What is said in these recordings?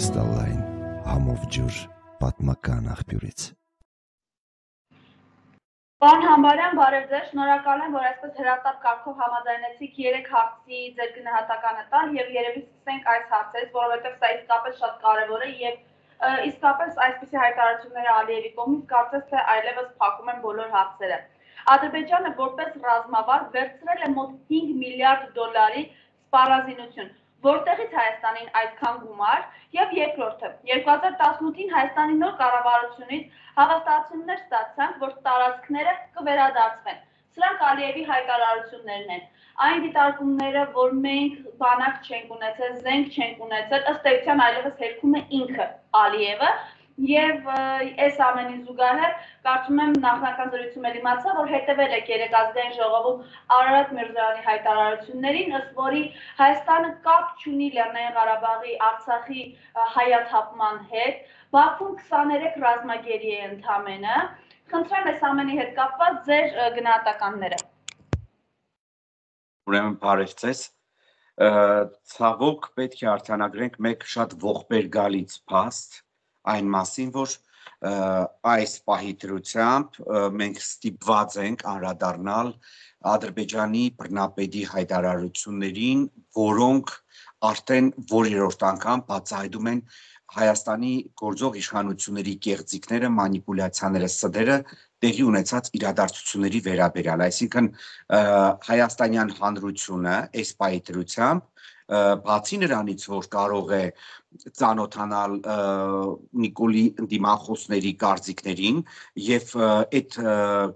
կրիստալային համով ջուր պատմական աղբյուրից։ Պարոն Համբարյան, բարև ձեզ։ Շնորհակալ եմ, որ այսպես հրատապ կարգով համաձայնեցիք 3 հարցի ձեր գնահատականը տալ եւ երևի սկսենք այս հարցից, որովհետեւ սա իսկապես շատ կարեւոր է եւ իսկապես այսպիսի հայտարարությունները Ալիևի կողմից կարծես թե այլևս փակում են բոլոր հարցերը։ Ադրբեջանը որպես ռազմավար վերցրել է մոտ 5 միլիարդ դոլարի սպառազինություն որտեղից Հայաստանին այդքան գումար, եւ երկրորդը 2018-ին Հայաստանի նոր կառավարությունից հավաստացումներ ստացանք, որ տարածքները կվերադարձվեն։ Սրանք Ալիևի հայտարարություններն են։ Այն դիտարկումները, որ մենք բանակ չենք ունեցել, զենք չենք ունեցել, ըստ էության այլևս հերքում է ինքը Ալիևը, Եվ այս ամենի զուգահեռ կարծում եմ նախնական զրույցում էլ իմացա, որ հետևել եք երեք ազգային ժողովում Արարատ Միրզոյանի հայտարարություններին, ըստ որի Հայաստանը կապ չունի Լեռնային Ղարաբաղի Արցախի հայաթափման հետ, Բաքվում 23 ռազմագերի է ընդամենը։ Խնդրեմ այս ամենի հետ կապված ձեր գնահատականները ուրեմն բարև ձեզ ցավոք պետք է արձանագրենք մեկ շատ ողբերգալից փաստ այն մասին, որ այս պահի դրությամբ մենք ստիպված ենք անդրադառնալ Ադրբեջանի բռնապետի հայտարարություններին, որոնք արդեն որերորդ անգամ բացահայտում են Հայաստանի գործող իշխանությունների կեղծիքները, մանիպուլյացիաները, սդերը տեղի ունեցած իրադարձությունների վերաբերյալ։ Այսինքն Հայաստանյան հանրությունը այս պայտրությամբ բացի նրանից, որ կարող է ծանոթանալ Նիկոլի Դիմախոսների կարծիքներին եւ այդ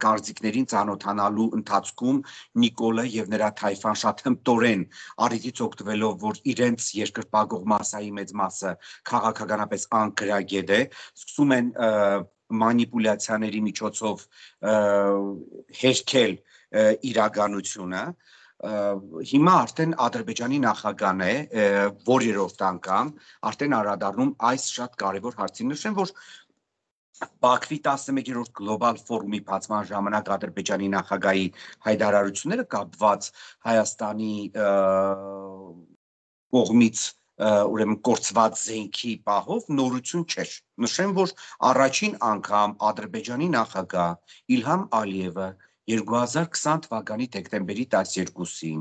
կարծիքներին ծանոթանալու ընթացքում Նիկոլը եւ նրա թայֆան շատ հմտորեն արիդից օգտվելով, որ իրենց երկրպագող մասայի մեծ մասը քաղաքականապես անկրագետ է, սկսում են մանիպուլյացիաների միջոցով հերքել իրականությունը, հիմա արդեն Ադրբեջանի նախագահն է, որ երրորդ անգամ արդեն արադառնում այս շատ կարևոր հարցին նշեմ, որ Բաքվի 11-րդ գլոբալ ֆորումի բացման ժամանակ Ադրբեջանի նախագահի հայտարարությունները կապված Հայաստանի կողմից ուրեմն կորցված զենքի պահով նորություն չէր։ Նշեմ, որ առաջին անգամ Ադրբեջանի նախագահ Իլհամ Ալիևը 2020 թվականի դեկտեմբերի 12-ին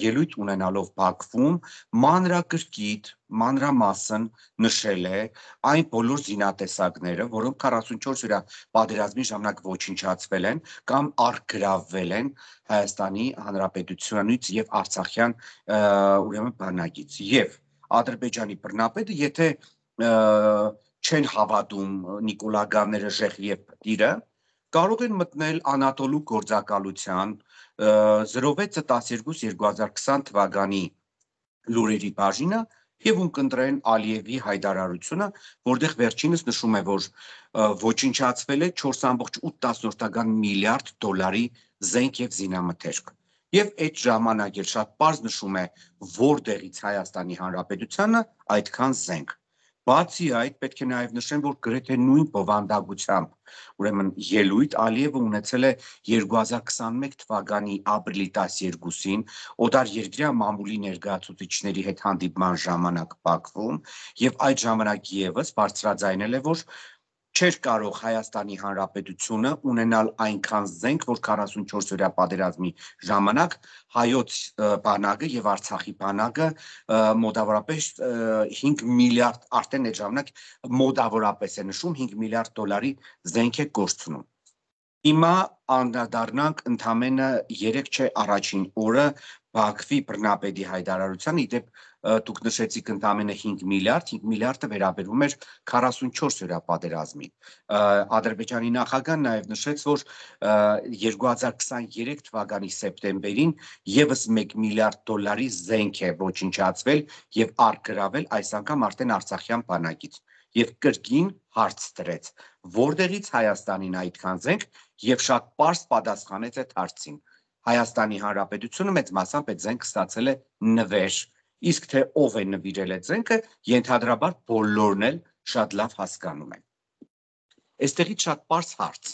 ելույթ ունենալով Բաքվում մանրակրկիտ մանրամասն նշել է այն բոլոր զինատեսակները, որոնք 44 հյուրապատերազմի ժամանակ ոչնչացվել են կամ արգրավվել են Հայաստանի Հանրապետությունից եւ Արցախյան ուրեմն բանակից եւ Ադրբեջանի բռնապետը, եթե չեն հավատում Նիկոլա Գաները Ժեխիև դիրը, կարող են մտնել Անատոլու գործակալության 06-12-2020 թվականի լուրերի բաժինը եւ ունկնդրեն Ալիևի հայտարարությունը, որտեղ վերջինս նշում է, որ ոչնչացվել է 4.8 միլիարդ դոլարի զենք եւ զինամթերք։ Եվ այդ ժամանակ էլ շատ པարզ նշում է, որտեղից Հայաստանի Հանրապետությանը այդքան զենք։ Բացի այդ, պետք է նաև նշեմ, որ գրեթե նույն բովանդակությամբ, ուրեմն ելույթ Ալիևը ունեցել է 2021 թվականի ապրիլի 12-ին օտար երկրյա մամուլի ներկայացուցիչների հետ հանդիպման ժամանակ Բաքվում, եւ այդ ժամանակ եւս բարձրաձայնել է, որ չէր կարող Հայաստանի Հանրապետությունը ունենալ այնքան զենք, որ 44-օրյա պատերազմի ժամանակ հայոց բանակը եւ Արցախի բանակը մոտավորապես 5 միլիարդ արդեն այդ ժամանակ մոտավորապես է նշում 5 միլիարդ դոլարի զենք է գործցնում։ Հիմա անդրադառնանք ընդամենը 3 չէ առաջին օրը Բաքվի բռնապետի հայտարարությանը, իդեպ դուք նշեցիք ընդամենը 5 միլիարդ, 5 միլիարդը վերաբերում էր 44 հյուրա պատերազմին։ Ադրբեջանի նախագահն նաև նշեց, որ 2023 թվականի սեպտեմբերին եւս 1 միլիարդ դոլարի զենք է ոչնչացվել եւ արգրավել այս անգամ արդեն Արցախյան բանակից եւ կրկին հարց դրեց որտեղից Հայաստանին այդքան զենք եւ շատ པարս պատասխանեց այդ հարցին Հայաստանի Հանրապետությունը մեծ մասամբ այդ զենք ստացել է նվեր իսկ թե ով է նվիրել այդ զենքը, ենթադրաբար բոլորն էլ շատ լավ հասկանում են։ Այստեղից շատ པարս հարց։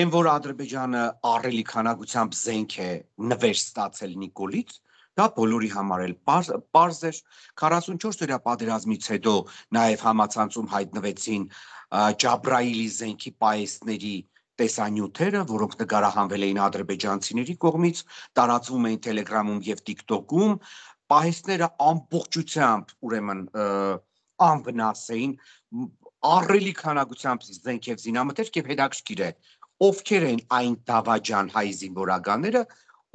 Այն որ Ադրբեջանը առելի քանակությամբ զենք է նվեր ստացել Նիկոլից, դա բոլորի համար էլ པարզ էր 44 օրյա պատերազմից հետո նաև համացանցում հայտնվեցին Ջաբրայիլի զենքի պայեսների տեսանյութերը, որոնք նկարահանվել էին ադրբեջանցիների կողմից, տարածվում էին Telegram-ում եւ TikTok-ում, պահեստները ամբողջությամբ ուրեմն անվնաս էին առելի քանակությամբ զենք եւ զինամթերք եւ հետաքրքիր է ովքեր են այն դավաճան հայ զինվորականները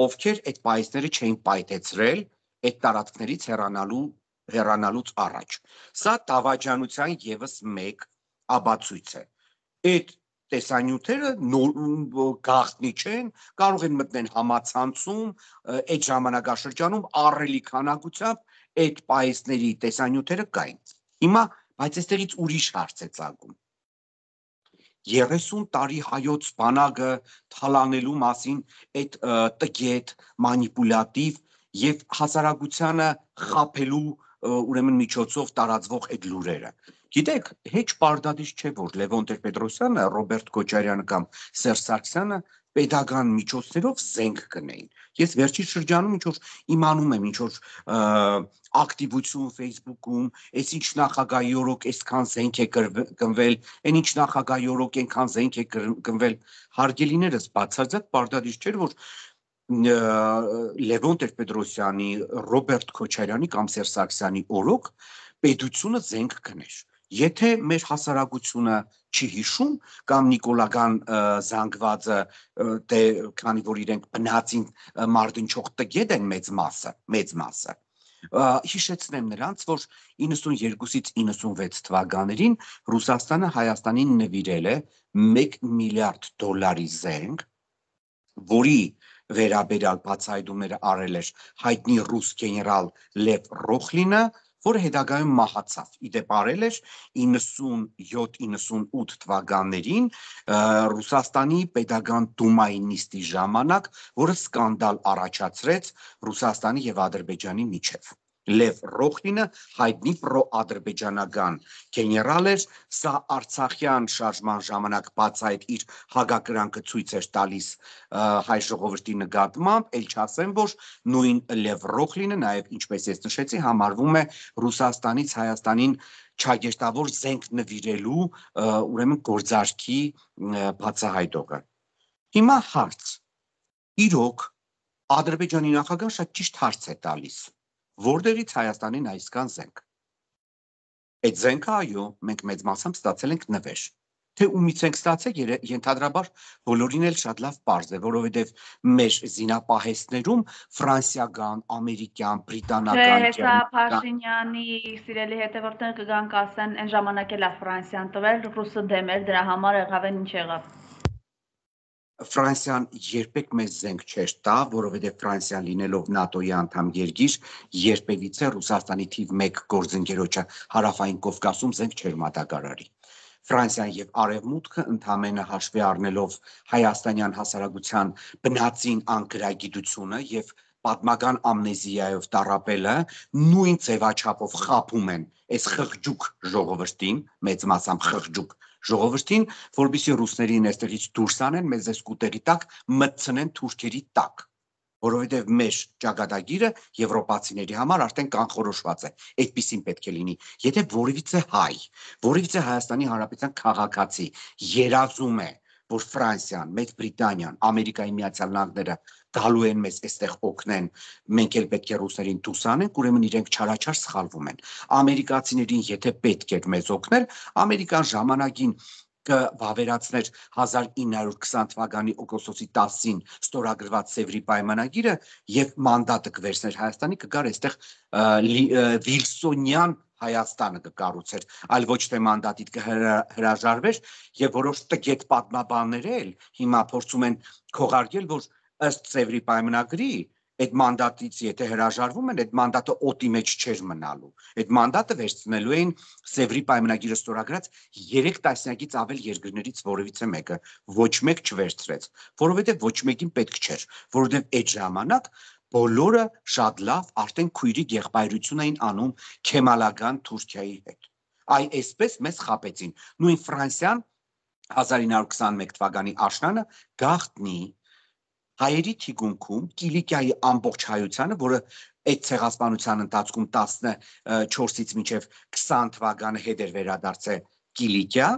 ովքեր այդ պայծները չէին պայթեցրել այդ տարածքներից հեռանալու հեռանալուց առաջ սա դավաճանության եւս մեկ աբացույց է այդ տեսանյութերը գաղտնի չեն, կարող են մտնել համացանցում, այդ ժամանակաշրջանում առելի քանակությամբ այդ պայեսների տեսանյութերը կային։ Հիմա, բայց այստեղից ուրիշ հարց է ցակում։ 30 տարի հայոց բանակը թալանելու մասին այդ տգետ, մանիպուլատիվ եւ հասարակությանը խափելու ուրեմն միջոցով տարածվող այդ լուրերը Գիտեք, հեչ պարդադից չէ, որ Լևոն Տեր-Պետրոսյանը, Ռոբերտ Քոչարյանը կամ Սերժ Սարգսյանը pedagogan միջոցներով զենք կնեին։ Ես վերջի շրջանում ինչ որ իմանում եմ ինչ որ ակտիվություն Facebook-ում, այս ինչ նախագահի օրոք այսքան զենք է գնվել, այն ինչ նախագահի օրոք այնքան զենք է գնվել։ Հարգելիներս բացարձակ բարդադից չէր, որ Լևոն Տեր-Պետրոսյանի, Ռոբերտ Քոչարյանի կամ Սերժ Սարգսյանի օրոք պետությունը զենք կներ Եթե մեր հասարակությունը չի հիշում կամ Նիկոլական զանգվածը դե քանի որ իրենք բնածին մարդնչող տգետ են մեծ մասը, մեծ մասը հիշեցնեմ նրանց, որ 92-ից 96 թվականներին Ռուսաստանը Հայաստանին նվիրել է 1 միլիարդ դոլարի զենք, որի վերաբերյալ բացահայտումները արել էր հայտնի ռուս գեներալ Լև Ռոխլինը, որը հետագայում մահացավ։ Իդեպ արել էր 97-98 թվականներին Ռուսաստանի Պետական Դումայի նիստի ժամանակ, որը սկանդալ առաջացրեց Ռուսաստանի եւ Ադրբեջանի միջեւ։ Լև Ռոխինը հայտնի պրոադրբեջանական գեներալ էր, սա Արցախյան շարժման ժամանակ բաց այդ իր հագակրանքը ցույց էր տալիս հայ ժողովրդի նկատմամբ, ել չասեմ, որ նույն Լև Ռոխինը նաև ինչպես ես նշեցի, համարվում է Ռուսաստանից Հայաստանին ճագերտավոր զենք նվիրելու ուրեմն գործարքի բացահայտողը։ Հիմա հարց։ Իրոք Ադրբեջանի նախագահ շատ ճիշտ հարց է տալիս Որտեղից Հայաստանին այսքան զենք։ Այդ զենքը այո, մենք մեծ մասամբ ստացել ենք նվեր։ Թե ումից ենք ստացել, ենթադրաբար բոլորին էլ շատ լավ པարզ է, որովհետև մեր զինապահեսներում ֆրանսիական, ամերիկյան, բրիտանական, հեսա Փաշինյանի սիրելի հետևորդները կգան կասեն, այն ժամանակ էլ Ֆրանսիան տվել, ռուսը դեմ էր, դրա համար եղավ այն ինչ եղավ։ Ֆրանսիան երբեք մեզ զենք չէր տա, որովհետև Ֆրանսիան լինելով ՆԱՏՕ-ի անդամ երկիր, երբևիցե Ռուսաստանի թիվ 1 գործընկերոջը հարավային Կովկասում զենք չէր մատակարարի։ Ֆրանսիան եւ Արևմուտքը ընդամենը հաշվի առնելով հայաստանյան հասարակության բնածին անկրագիտությունը եւ պատմական ամնեզիայով տարապելը նույն ձևաչափով խափում են այս խղճուկ ժողովրդին մեծ մասամբ խղճուկ ժողովրդին, որբիսի ռուսներին այստեղից դուրս անեն, մեզ այս կուտերի տակ մտցնեն թուրքերի տակ որովհետև մեր ճակատագիրը եվրոպացիների համար արդեն կանխորոշված է։ Այդպեսին պետք է լինի։ Եթե որևիցե հայ, որևիցե Հայաստանի Հանրապետության քաղաքացի երազում է, որ Ֆրանսիան, Մեծ Բրիտանիան, Ամերիկայի Միացյալ Նահանգները գալու են մեզ այստեղ օգնեն, մենք էլ պետք է ռուսերին դուսանենք, ուրեմն իրենք չարաչար սխալվում են։ Ամերիկացիներին եթե պետք է մեզ օգնել, ամերիկան ժամանակին կվավերացներ 1920 թվականի օգոստոսի 10-ին ստորագրված Սևրի պայմանագիրը եւ մանդատը կվերցներ Հայաստանի կգար այստեղ Վիլսոնյան Հայաստանը կկառուցեր, այլ ոչ թե մանդատիտ կհրաժարվեր եւ որոշ տգետ պատմաբանները էլ հիմա փորձում են քողարկել, որ ըստ ծևրի պայմանագրի այդ մանդատից եթե հրաժարվում են, այդ մանդատը օտի մեջ չէր մնալու։ Այդ մանդատը վերցնելու էին Սևրի պայմանագիրը ստորագրած 3 տասնյակից ավել երկրներից որևիցե մեկը, ոչ մեկ չվերցրեց, որովհետև ոչ մեկին պետք չէր, որովհետև այդ ժամանակ բոլորը շատ լավ արդեն քույրի եղբայրություն էին անում քեմալական Թուրքիայի հետ։ Այ այսպես մեզ խապեցին։ Նույն Ֆրանսիան 1921 թվականի աշնանը գախտնի հայերի թիգունքում Կիլիկիայի ամբողջ հայությանը, որը այդ ցեղասպանության ընթացքում 14-ից մինչև 20 թվականը հետ էր վերադարձել Կիլիկիա,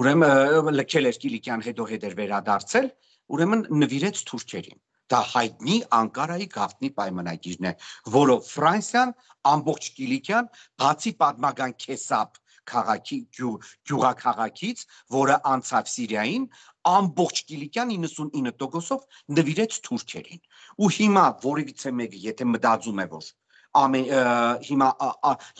ուրեմն լքել էր Կիլիկիան հետո հետ էր վերադարձել, ուրեմն նվիրեց թուրքերին։ Դա հայտնի Անկարայի գաղտնի պայմանագիրն է, որով Ֆրանսիան ամբողջ Կիլիկիան բացի պատմական քեսապ քաղաքի գյուղաքաղաքից, որը անցավ Սիրիային, ամբողջ Կիլիկյան 99%-ով նվիրեց թուրքերին։ Ու հիմա որևիցե մեկը եթե մտածում է, որ ամեն հիմա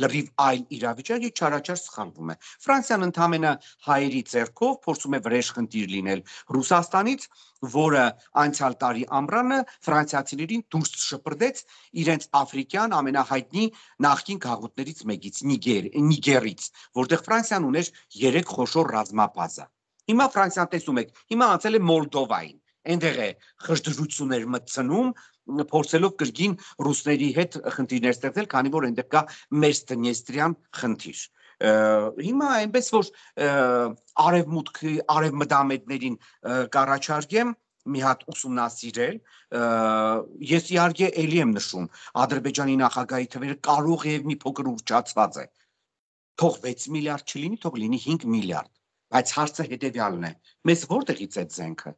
լրիվ այլ իրավիճակ է չարաչար սխանվում է։ Ֆրանսիան ընդամենը հայերի ձեռքով փորձում է վրեժ խնդիր լինել Ռուսաստանից, որը անցյալ տարի ամռանը ֆրանսիացիներին դուրս շպրտեց իրենց աֆրիկյան ամենահայտնի նախկին գաղութներից մեկից՝ Նիգեր, Նիգերից, որտեղ Ֆրանսիան ուներ 3 խոշոր ռազմապազը։ Հիմա Ֆրանսիան տեսում եք, հիմա անցել է Մոլդովային այնտեղ է խժդրություններ մտցնում փորձելով կրկին ռուսների հետ խնդիրներ ստեղծել, քանի որ այնտեղ կա Մերստենեստրյան խնդիր։ Հիմա այնպես որ արևմուտքի արևմտամետներին կառաջարկեմ մի հատ ուսումնասիրել ես իհարկե ելի եմ նշում ադրբեջանի նախագահի թվերը կարող է մի փոքր ուռճացված է թող 6 միլիարդ չլինի թող լինի 5 միլիարդ բայց հարցը հետեւյալն է մեզ որտեղից է ձենքը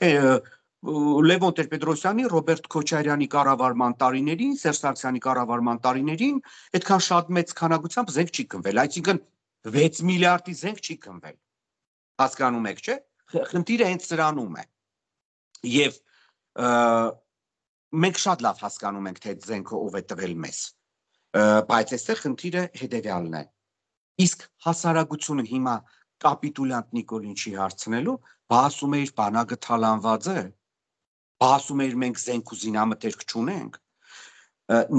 Լևոն Տեր-Պետրոսյանի, Ռոբերտ Քոչարյանի կառավարման տարիներին, Սերժ Սարգսյանի կառավարման տարիներին այդքան շատ մեծ քանակությամբ զենք չի գնվել, այսինքն 6 միլիարդի զենք չի գնվել։ Հասկանում եք, չէ՞։ Խնդիրը հենց սրանում է։ Եվ մենք շատ լավ հասկանում ենք, թե զենքը ով է տվել մեզ։ Բայց այստեղ խնդիրը հետևյալն է։ Իսկ հասարակությունը հիմա կապիտուլանտ Նիկոլին չի հարցնելու, բա ասում էիր բանակը թալանված է բա ասում էիր մենք զենք ու զինամթերք չունենք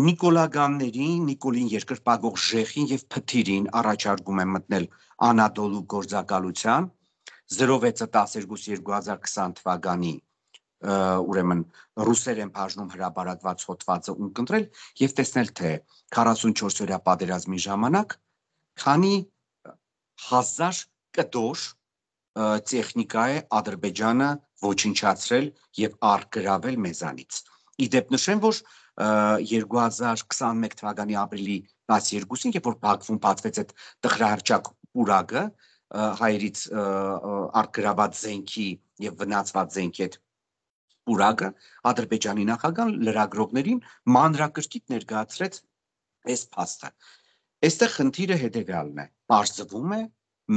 Նիկոլագաններին, Նիկոլին երկրպագող Ժեխին եւ Փթիրին առաջարկում եմ մտնել Անադոլու գործակալության 06-12-2020 թվականի ուրեմն ռուսերեն բաժնում հրաբարակված հոդվածը ուն կընտրել եւ տեսնել թե 44 օրյա պատերազմի ժամանակ քանի հազար կտոր տեխնիկա է Ադրբեջանը ոչնչացրել եւ արգրավել մեզանից։ Իդեպ նշեմ, որ 2021 թվականի ապրիլի 12-ին, երբ որ Բաքվում բացվեց այդ տխրահարճակ ուրակը, հայերից արգրաված զենքի եւ վնասված զենքի այդ ուրակը Ադրբեջանի նախագահան լրագրողներին մանրակրկիտ ներկայացրեց այս փաստը։ Այստեղ խնդիրը հետեւյալն է։ Պարզվում է,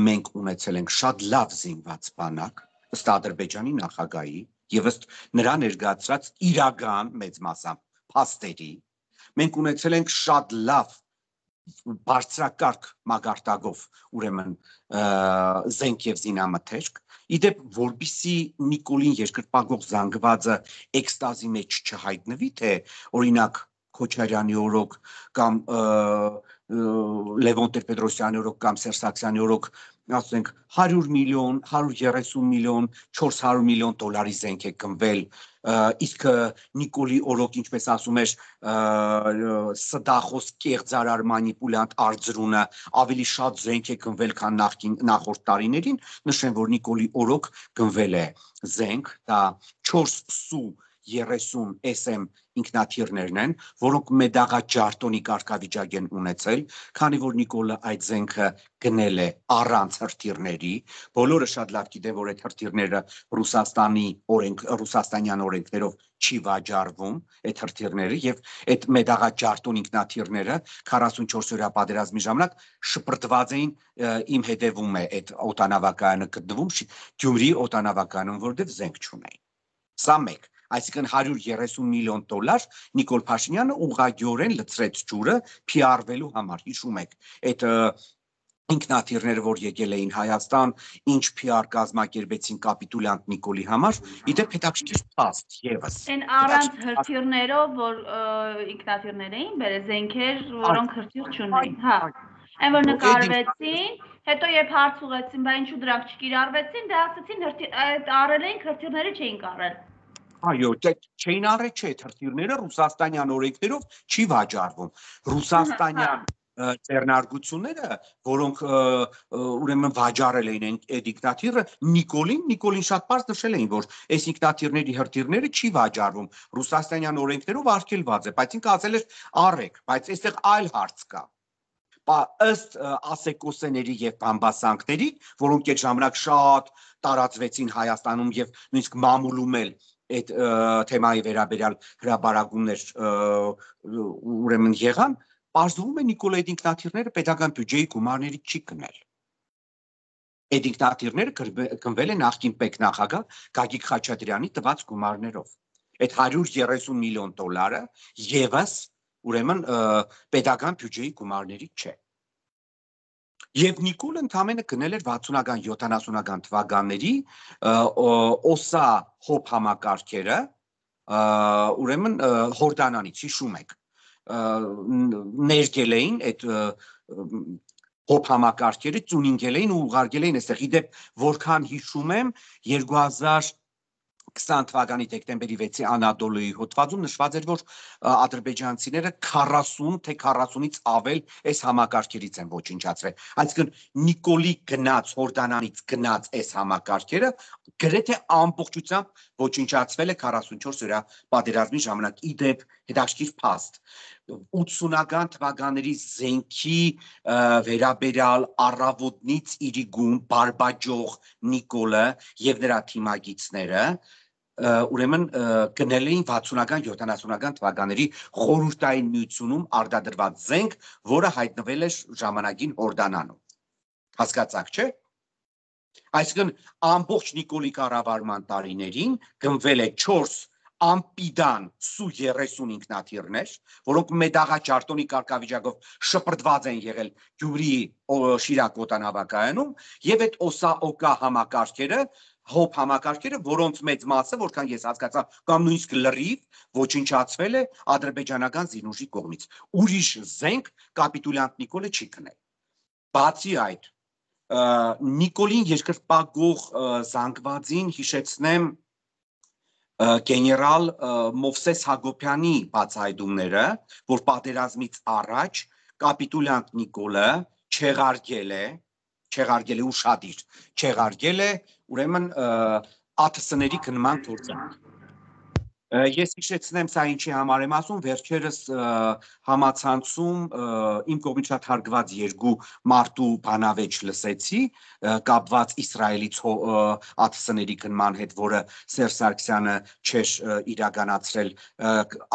մենք ունեցել ենք շատ լավ զինված բանակ ըստ ադրբեջանի նախագահի եւ ըստ նրա ներկայացրած իրական մեծ մասամբ փաստերի մենք ունեցել ենք շատ լավ բարձրակարգ մագարտակով ուրեմն զենք եւ զինամթերք իդեպ որբիսի Նիկոլին երկրպագող զանգվածը էքստազի մեջ չհայտնվի թե օրինակ Քոչարյանի օրոք կամ Լևոն Տեր-Պետրոսյանի օրոք կամ Սերժ Սարգսյանի օրոք ասենք 100 միլիոն, 130 միլիոն, 400 միլիոն դոլարի զենք է գնվել, իսկ Նիկոլի օրոք ինչպես ասում էր սդախոս կեղծարար մանիպուլյանտ արձրունը ավելի շատ զենք է գնվել, քան նախին նախորդ տարիներին, նշեմ որ Նիկոլի օրոք գնվել է զենք, դա 4 սու 30 SM ինքնաթիռներն են, որոնք մեդաղաճ ջարտոնի կարգավիճակ են ունեցել, քանի որ Նիկոլը այդ զենքը գնել է առանց հրթիռների։ Բոլորը շատ լավ գիտեն, որ այդ հրթիռները Ռուսաստանի օրենք ռուսաստանյան օրենքներով չի վաճառվում այդ հրթիռները եւ այդ մեդաղաճ ջարտոն ինքնաթիռները 44 օրյա պատերազմի ժամանակ շպրտված էին իմ հետևում է այդ օտանավակայանը գտնվում Գյումրի օտանավականում, որտեղ զենք չունեին։ Սա մեկ այսինքն 130 միլիոն դոլար Նիկոլ Փաշինյանը ուղղագիորեն լցրեց ջուրը PR-վելու համար, հիշում եք, այդ ինքնաթիռները, որ եկել էին Հայաստան, ինչ PR կազմակերպեցին կապիտուլյանտ Նիկոլի համար, իդեպ հետաքրքիր փաստ եւս։ Այն առանց հրթիռներով, որ ինքնաթիռներ էին, բերեզենքեր, որոնք հրթիռ չունեին, հա։ Այն որ նկարվեցին, հետո երբ հարց ուղեցին, բայց ինչու դրանք չկիրառվեցին, դա դե ասացին հրթիռ, այդ առել էին հրթիռները չէին կարել։ Այո, դե չէին արել չէ թրթիրները ռուսաստանյան օրենքներով չի վաճառվում։ Ռուսաստանյան հա, հա։ ձեռնարկությունները, որոնք ուրեմն վաճառել էին այդ ինքնաթիռը Նիկոլին, Նիկոլին շատ բարձ նշել էին, որ այս ինքնաթիռների հրթիռները չի վաճառվում ռուսաստանյան օրենքներով արգելված է, բայց ինքը ասել էր առեք, բայց այստեղ այլ հարց կա ըստ ասեկոսեների եւ բամբասանքների, որոնք այդ ժամանակ շատ տարածվեցին Հայաստանում եւ նույնիսկ մամուլում էլ այդ թեմայի վերաբերյալ հրաբարագումներ ուրեմն եղան, Պարզվում է Նիկոլայ Դինկնաթիրները pedagogan բյուջեի գումարների չի կնել։ Այդ դինկնաթիրները գնվել են աղքին պետնախագահ Գագիկ Խաչատրյանի տված գումարներով։ Այդ 130 միլիոն դոլարը եւս ուրեմն pedagogan բյուջեի գումարների չէ։ Եվ Նիկուլ ընդամենը գնել էր 60-ական, 70-ական թվականների օսա հոբ համակարգերը, ուրեմն Հորդանանից հիշում եք, ներգել էին այդ հոբ համակարգերը, ծունինգել էին ու ուղարկել էին այստեղ։ Իդեպ, որքան հիշում եմ, 2000 20 թվականի դեկտեմբերի 6-ի Անադոլիի հոդվածում նշված էր, որ ադրբեջանցիները 40 թե 40-ից ավել այս համակարգերից են ոչնչացրել։ Այսինքն Նիկոլի գնաց Հորդանանից գնաց այս համակարգերը գրեթե ամբողջությամբ ոչնչացվել է 44 հյուրա պատերազմի ժամանակ։ Իդեպ հետաքրքիր փաստ 80-ական թվականների զենքի վերաբերյալ առավոտնից իրիգում բարբաջող Նիկոլը եւ նրա թիմագիծները ուրեմն գնել էին 60-ական 70-ական թվականների խորհրդային միությունում արդադրված զենք, որը հայտնվել է ժամանակին Հորդանանում։ Հասկացաք, չէ՞։ Այսինքն ամբողջ Նիկոլի կառավարման տարիներին գնվել է 4 ամպիդան սու 30 ինքնաթիռներ, որոնք մեդաղա ճարտոնի կարգավիճակով շպրտված են եղել Գյումրիի Շիրակ օտանավակայանում եւ այդ օսա օկա համակարգերը հոբ համակարգերը, որոնց մեծ մասը, որքան ես հասկացա, կամ նույնիսկ լրիվ ոչնչացվել է ադրբեջանական զինուժի կողմից։ Ուրիշ զենք կապիտուլյանտ Նիկոլը չի կնել։ Բացի այդ, Նիկոլին երկրպագող զանգվածին հիշեցնեմ գեներալ Մովսես Հակոբյանի բացահայտումները, որ պատերազմից առաջ կապիտուլյանտ Նիկոլը չեղարկել է, չեղարկել է ու շատ իր, չեղարկել է ուրեմն ԱԹՍ-ների գնման գործը։ Ես հիշեցնեմ սա ինչի համար եմ ասում, վերջերս համացանցում իմ կողմից շատ հարգված երկու մարդու բանավեճ լսեցի, կապված Իսրայելի ԱԹՍ-ների գնման հետ, որը Սերժ Սարգսյանը չէր իրականացրել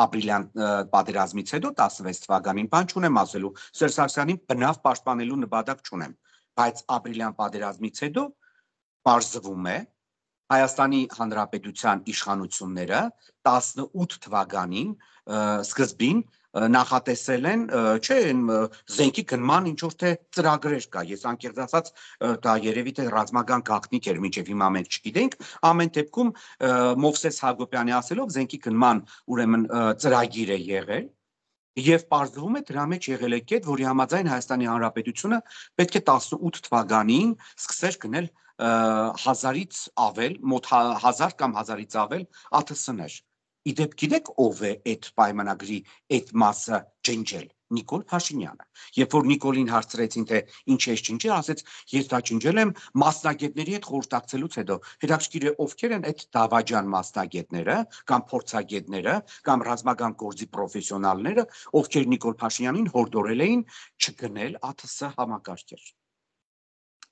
ապրիլյան պատերազմից հետո 16 թվականին, բան չունեմ ասելու։ Սերժ Սարգսյանին բնավ պաշտպանելու նպատակ չունեմ բայց ապրիլյան պատերազմից հետո Պարզվում է Հայաստանի Հանրապետության իշխանությունները 18 թվականին սկզբին նախատեսել են, չէ, զենքի գնման ինչ որ թե ծրագրեր կա։ Ես անկեղծ ասած դա երևի թե ռազմական գաղտնիք էր, մինչև հիմա մենք չգիտենք։ Ամեն դեպքում Մովսես Հակոբյանի ասելով զենքի գնման ուրեմն ծրագիր է եղել եւ պարզվում է դրա մեջ եղել է կետ, որի համաձայն Հայաստանի Հանրապետությունը պետք է 18 թվականին սկսեր գնել 1000-ից ավել, մոտ 1000 հա, կամ 1000-ից ավել ԱԹՍ-ներ։ Իդեպ գիտեք ով է այդ պայմանագրի այդ մասը ջնջել։ Նիկոլ Փաշինյանը։ Երբ որ Նիկոլին հարցրեցին թե ինչ է ջնջել, ասեց՝ ես դա ջնջել եմ մասնագետների հետ խորհրդակցելուց հետո։ Հետաքրքիր է ովքեր են այդ դավաճան մասնագետները կամ փորձագետները կամ ռազմական գործի պրոֆեսիոնալները, ովքեր Նիկոլ Փաշինյանին հորդորել էին չգնել ԱԹՍ համակարգեր։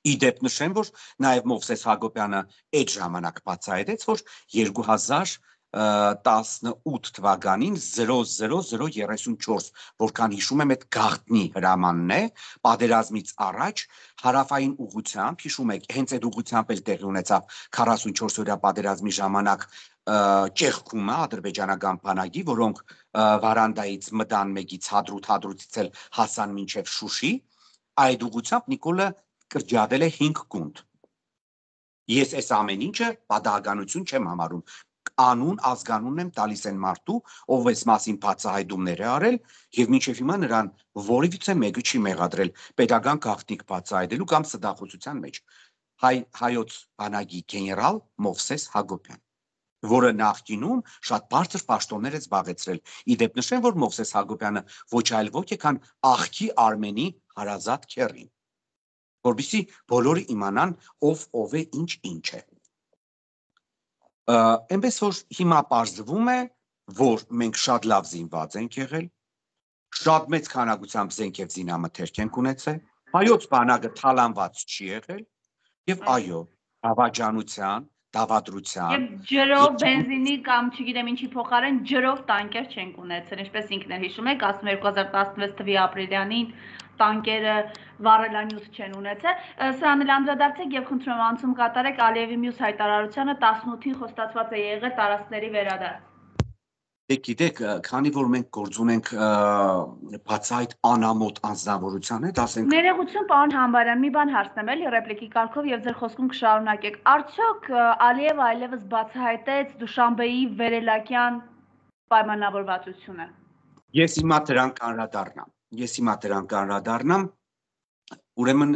Իդեպ նշեմ, որ նաև Մովսես Հակոբյանը այդ ժամանակ բացահայտեց, որ 2018 թվականին 00034, որքան հիշում եմ, այդ գաղտնի հրամանն է, պատերազմից առաջ հարավային ուղությամբ, հիշում եք, հենց այդ ուղությամբ էլ տեղի ունեցավ 44-օրյա պատերազմի ժամանակ ճեղքումը ադրբեջանական բանակի, որոնք վարանդայից մտան մեկից հադրուտ հադրուտից էլ հասան մինչև Շուշի, այդ ուղությամբ Նիկոլը կրճատել է 5 գունդ։ Ես այս ամեն ինչը պատահականություն չեմ համարում։ Անուն ազգանունն եմ տալիս այն մարդու, ով այս մասին բացահայտումներ է արել եւ մինչեւ հիմա նրան որևիցե մեկը չի մեղադրել pedagogan գաղտնիք բացահայտելու կամ սդախոսության մեջ։ Հայ հայոց բանակի գեներալ Մովսես Հակոբյան որը նախկինում շատ բարձր պաշտոններ է զբաղեցրել։ Իդեպ նշեմ, որ Մովսես Հակոբյանը ոչ այլ ոչ է, քան աղքի Արմենի հարազատ քերին որբիսի բոլորը իմանան ով ով է ինչ ինչ է այնպես որ հիմա պարզվում է որ մենք շատ լավ զինված ենք եղել շատ մեծ քանակությամբ զենք եւ զինամթերք ենք ունեցել հայոց բանակը թալանված չի եղել եւ այո ավաջանության դավադրության եւ ջրով բենզինի կամ չգիտեմ ինչի փոխարեն ջրով տանկեր չենք ունեցել ինչպես ինքն էլ հիշում եք ասում 2016 թվականի ապրիլյանին տանկերը վառելանյուս չեն ունեցել։ Սրան էլ անդրադարձեք եւ խնդրում անցում կատարեք Ալիևի մյուս հայտարարությանը 18-ին խոստացված է եղել տարածքների վերադարձ։ Դե գիտեք, քանի որ մենք գործ ունենք բացայտ անամոտ անձնավորության հետ, ասենք Ներեգություն պարոն Համբարյան, մի բան հարցնեմ էլի ռեպլիկի կարգով եւ ձեր խոսքում կշարունակեք։ Արդյոք Ալիևը այլևս բացահայտեց Դուշանբեի վերելակյան պայմանավորվածությունը։ Ես հիմա դրան կանրադառնամ ես հիմա դրան կանրադառնամ ուրեմն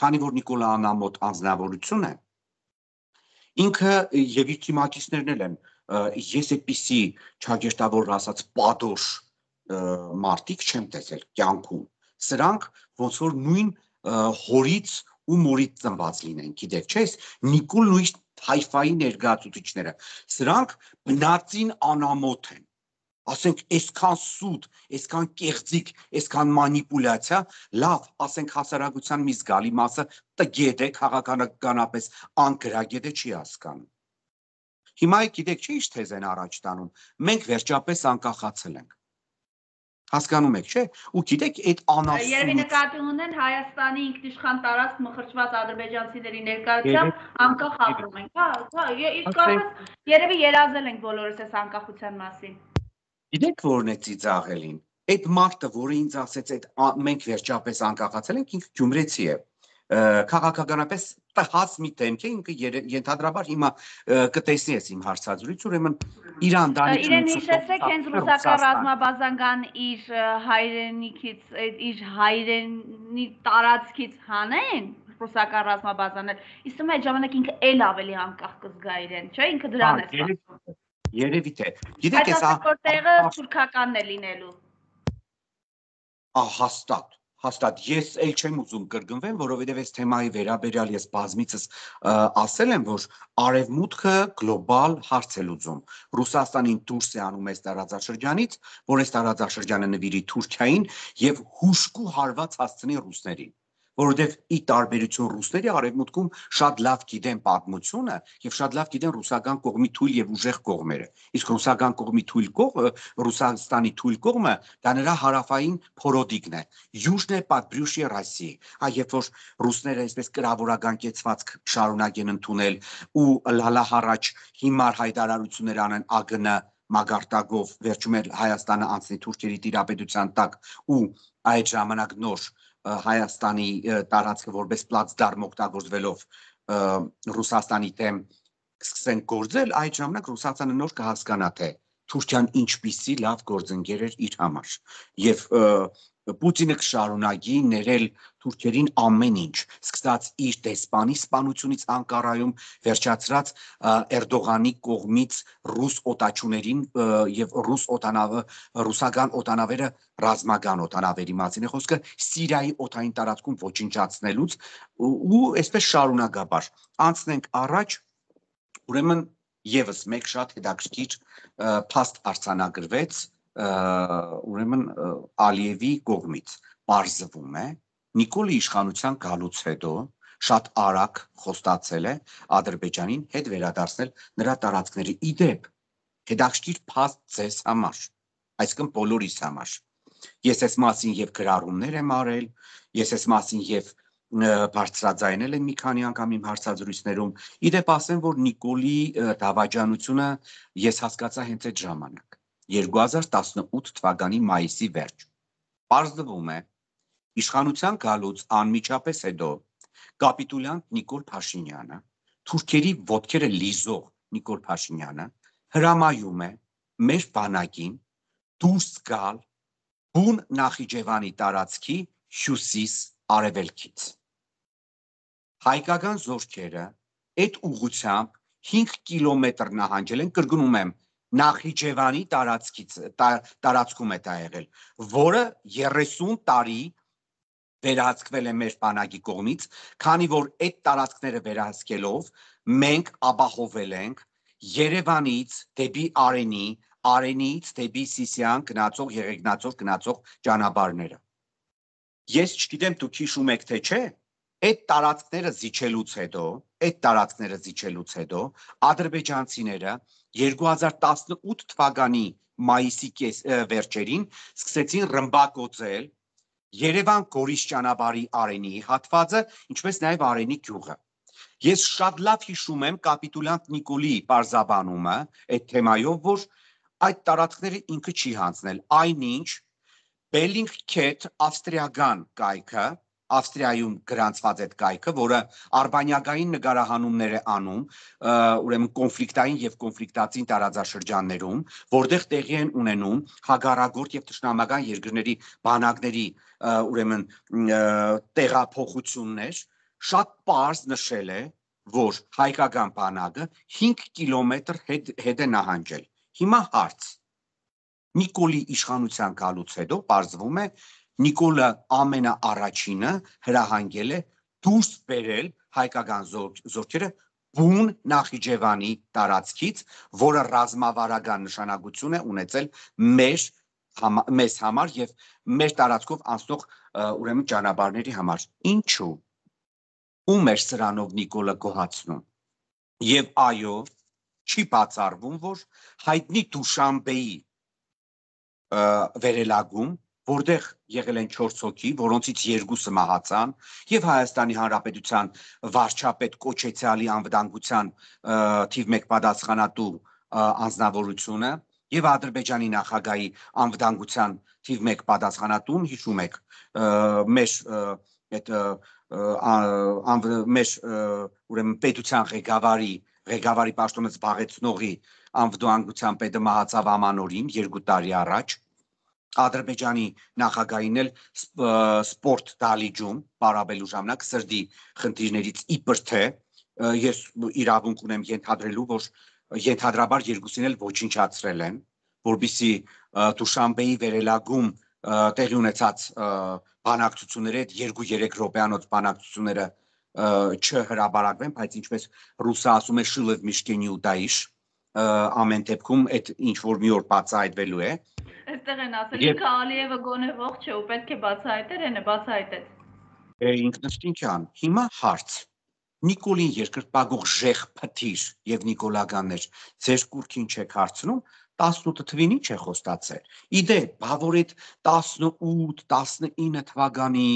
քանի որ Նիկոլա Անամոտ անznավորություն է ինքը եւ իր թիմակիցներն էլ են ես այդպիսի ճագեշտավոր ասած падոշ մարտիկ չեմ տեսել կյանքում սրանք ոնց որ նույն հորից ու մորից ծնված լինեն գիտեք չես նիկոլ լուիս թայֆայի ներգացուցիչները սրանք բնածին անամոթ են ասենք այսքան սուտ, այսքան կեղծիկ, այսքան մանիպուլյացիա, լավ, ասենք հասարակության մի զգալի մասը տգետ է քաղաքականապես անկրագետ է չի հասկանում։ Հիմա եք գիտեք չէ՞ ինչ թեզ են առաջ տանում։ Մենք վերջապես անկախացել ենք։ Հասկանում եք, չէ՞։ Ու գիտեք, այդ անասուն Երևի նկատի ունեն Հայաստանի ինքնիշխան տարածք մխրճված ադրբեջանցիների ներկայությամբ անկախ ապրում են։ Հա, հա, իսկ կարծես երևի երազել ենք բոլորս այս անկախության մասին։ Գիտե՞ք որն է ծիծաղելին։ Այդ մարդը, որը ինձ ասեց, այդ մենք վերջապես անկախացել ենք, ինքը գյումրեցի է։ Քաղաքականապես տհաց մի դեմք է, ինքը ենթադրաբար հիմա կտեսնի ես իմ հարցազրույցը, ուրեմն Իրան դանի։ Իրեն հիշեցեք հենց ռուսական ռազմաբազանգան իր հայրենիքից, իր հայրենի տարածքից հանեն ռուսական ռազմաբազանը։ Իսկ այդ ժամանակ ինքը ել ավելի անկախ կզգա իրեն, չէ՞, ինքը դրան է սպասում։ Երևի թե։ Գիտեք, այս որտեղը թուրքականն է լինելու։ Ահա հաստատ հաստատ ես էլ չեմ ուզում կրկնվեմ, որովհետև այս թեմայի վերաբերյալ ես բազմիցս ասել եմ, որ արևմուտքը գլոբալ հարց է լուծում։ Ռուսաստանին դուրս է անում այս տարածաշրջանից, որ այս տարածաշրջանը նվիրի Թուրքիային եւ հուշկու հարված հասցնի ռուսներին որովհետև ի տարբերություն ռուսների արևմուտքում շատ լավ գիտեն պատմությունը եւ շատ լավ գիտեն ռուսական կողմի թույլ եւ ուժեղ կողմերը։ Իսկ ռուսական կողմի թույլ կողմը, Ռուսաստանի թույլ կողմը դա նրա հարավային փորոդիկն է։ Южное подбрюшье России։ Այ երբ որ ռուսները այսպես գրավորական կեցվածք շարունակեն ընդունել ու լալահարաջ հիմար հայտարարություններ անեն ԱԳՆ մագարտակով վերջում էր Հայաստանը անցնի Թուրքիայի տիրապետության տակ ու այդ ժամանակ նոր Հայաստանի տարածքը որպես պլացդարմ օգտագործվելով Ռուսաստանի դեմ սկսեն գործել, այդ ժամանակ Ռուսաստանը նոր կհասկանա թե Թուրքիան ինչպիսի լավ գործընկեր էր իր համար։ Եվ Պուտինը կշարունակի ներել թուրքերին ամեն ինչ, սկսած իր դեսպանի սպանությունից Անկարայում, վերջացրած Էրդողանի կողմից ռուս օտաչուներին եւ ռուս օտանավը, ռուսական օտանավերը ռազմական օտանավերի մասին է խոսքը Սիրիայի օտային տարածքում ոչնչացնելուց ու այսպես շարունակաբար անցնենք առաջ ուրեմն եւս մեկ շատ հետաքրքիր փաստ արցանագրվեց 19 ուրեմն Ալիևի կողմից բարձվում է Նիկոլի իշխանության գալուց հետո շատ արագ խոստացել է Ադրբեջանին հետ վերադարձնել նրա տարածքների իդեպ հետաքրքիր փաստ ձեզ համար այսինքն բոլորիս համար ես այս մասին եւ գրառումներ եմ արել ես այս մասին եւ բարձրաձայնել եմ մի քանի անգամ իմ հարցազրույցներում։ Իդեպ ասեմ, որ Նիկոլի դավաճանությունը ես հասկացա հենց այդ ժամանակ։ 2018 թվականի մայիսի վերջ։ Պարզվում է, իշխանության գալուց անմիջապես հետո կապիտուլյանտ Նիկոլ Փաշինյանը, թուրքերի ոտքերը լիզող Նիկոլ Փաշինյանը հրամայում է մեր բանակին դուրս գալ բուն Նախիջևանի տարածքի հյուսիս արևելքից։ Հայկական զորքերը այդ ուղությամբ 5 կիլոմետր նահանջել են կրկնում եմ Նախիջևանի տարածքից տա, տարածքում է դա եղել, որը 30 տարի վերահսկվել է մեր բանակի կողմից, քանի որ այդ տարածքները վերահսկելով մենք ապահովել ենք Երևանից դեպի Արենի, Արենից դեպի Սիսիան գնացող Եղեգնացով գնացող ճանապարհները։ Ես չգիտեմ դուք հիշում եք թե չէ, այդ տարածքները զիջելուց հետո, այդ տարածքները զիջելուց հետո ադրբեջանցիները 2018 թվականի մայիսի կես վերջերին սկսեցին ռմբակոծել Երևան Գորիս ճանապարհի Արենի հատվածը, ինչպես նաև Արենի գյուղը։ Ես շատ լավ հիշում եմ կապիտուլանտ Նիկոլի բարձաբանումը այդ թեմայով, որ այդ տարածքները ինքը չի հանձնել։ Այնինչ Bellingcat ավստրիական կայքը Ավստրիայում գրանցված այդ կայքը, որը արբանյակային նկարահանումներ է անում, ուրեմն կոնֆլիկտային եւ կոնֆլիկտացին տարածաշրջաններում, որտեղ տեղի են ունենում հագարագորտ եւ ճշնամական երկրների բանակների ուրեմն տեղափոխություններ, շատ པարզ նշել է, որ հայկական բանակը 5 կիլոմետր հետ հետ է նահանջել։ Հիմա հարց Նիկոլի իշխանության գալուց հետո ողջվում է Նիկոլը ամենաառաջինը հրահանգել է դուրս բերել հայկական զորքերը բուն Նախիջևանի տարածքից, որը ռազմավարական նշանակություն է ունեցել մեր համ, մեզ համար եւ մեր տարածքով անցնող ուրեմն ճանապարհների համար։ Ինչու՞։ Ում է սրանով Նիկոլը կոհացնում։ Եվ այո, չի բացառվում, որ հայտնի Դուշանբեի վերելագում որտեղ եղել են 4 հոգի, որոնցից երկուսը մահացան, եւ Հայաստանի Հանրապետության վարչապետ կոչեցյալի անվտանգության թիվ 1 պատասխանատու անձնավորությունը եւ Ադրբեջանի նախագահի անվտանգության թիվ 1 պատասխանատուն հիշում եք մեր այդ անվ մեր ուրեմն պետության ղեկավարի ղեկավարի պաշտոնը զբաղեցնողի անվտանգության պետը մահացավ ամանորին 2 տարի առաջ Ադրբեջանի նախագահին էլ սպորտ դալիճում պարաբելու ժամանակ սրդի խնդիրներից իբր թե ես իրավունք ունեմ ենթադրելու, որ ենթադրաբար երկուսին էլ ոչնչացրել են, որբիսի Դուշանբեի վերելագում տեղի ունեցած բանակցությունների հետ 2-3 րոպեանոց բանակցությունները չհրաբարակվեն, բայց ինչպես ռուսը ասում է շիլև միշկենյու դայիշ, ամեն դեպքում այդ ինչ որ մի օր բացահայտվելու է, Այստեղ են ասել, ինքը Ալիևը գոնե ողջ է ու պետք է բացահայտեր, ենը բացահայտեց։ Ինքնստինչյան, հիմա հարց։ Նիկոլին երկրպագող ժեղ փթիր եւ նիկոլականներ ձեր կուրքին չեք հարցնում 18 թվին ինչ է խոստացել։ Իդե, բավոր այդ 18, 19 թվականի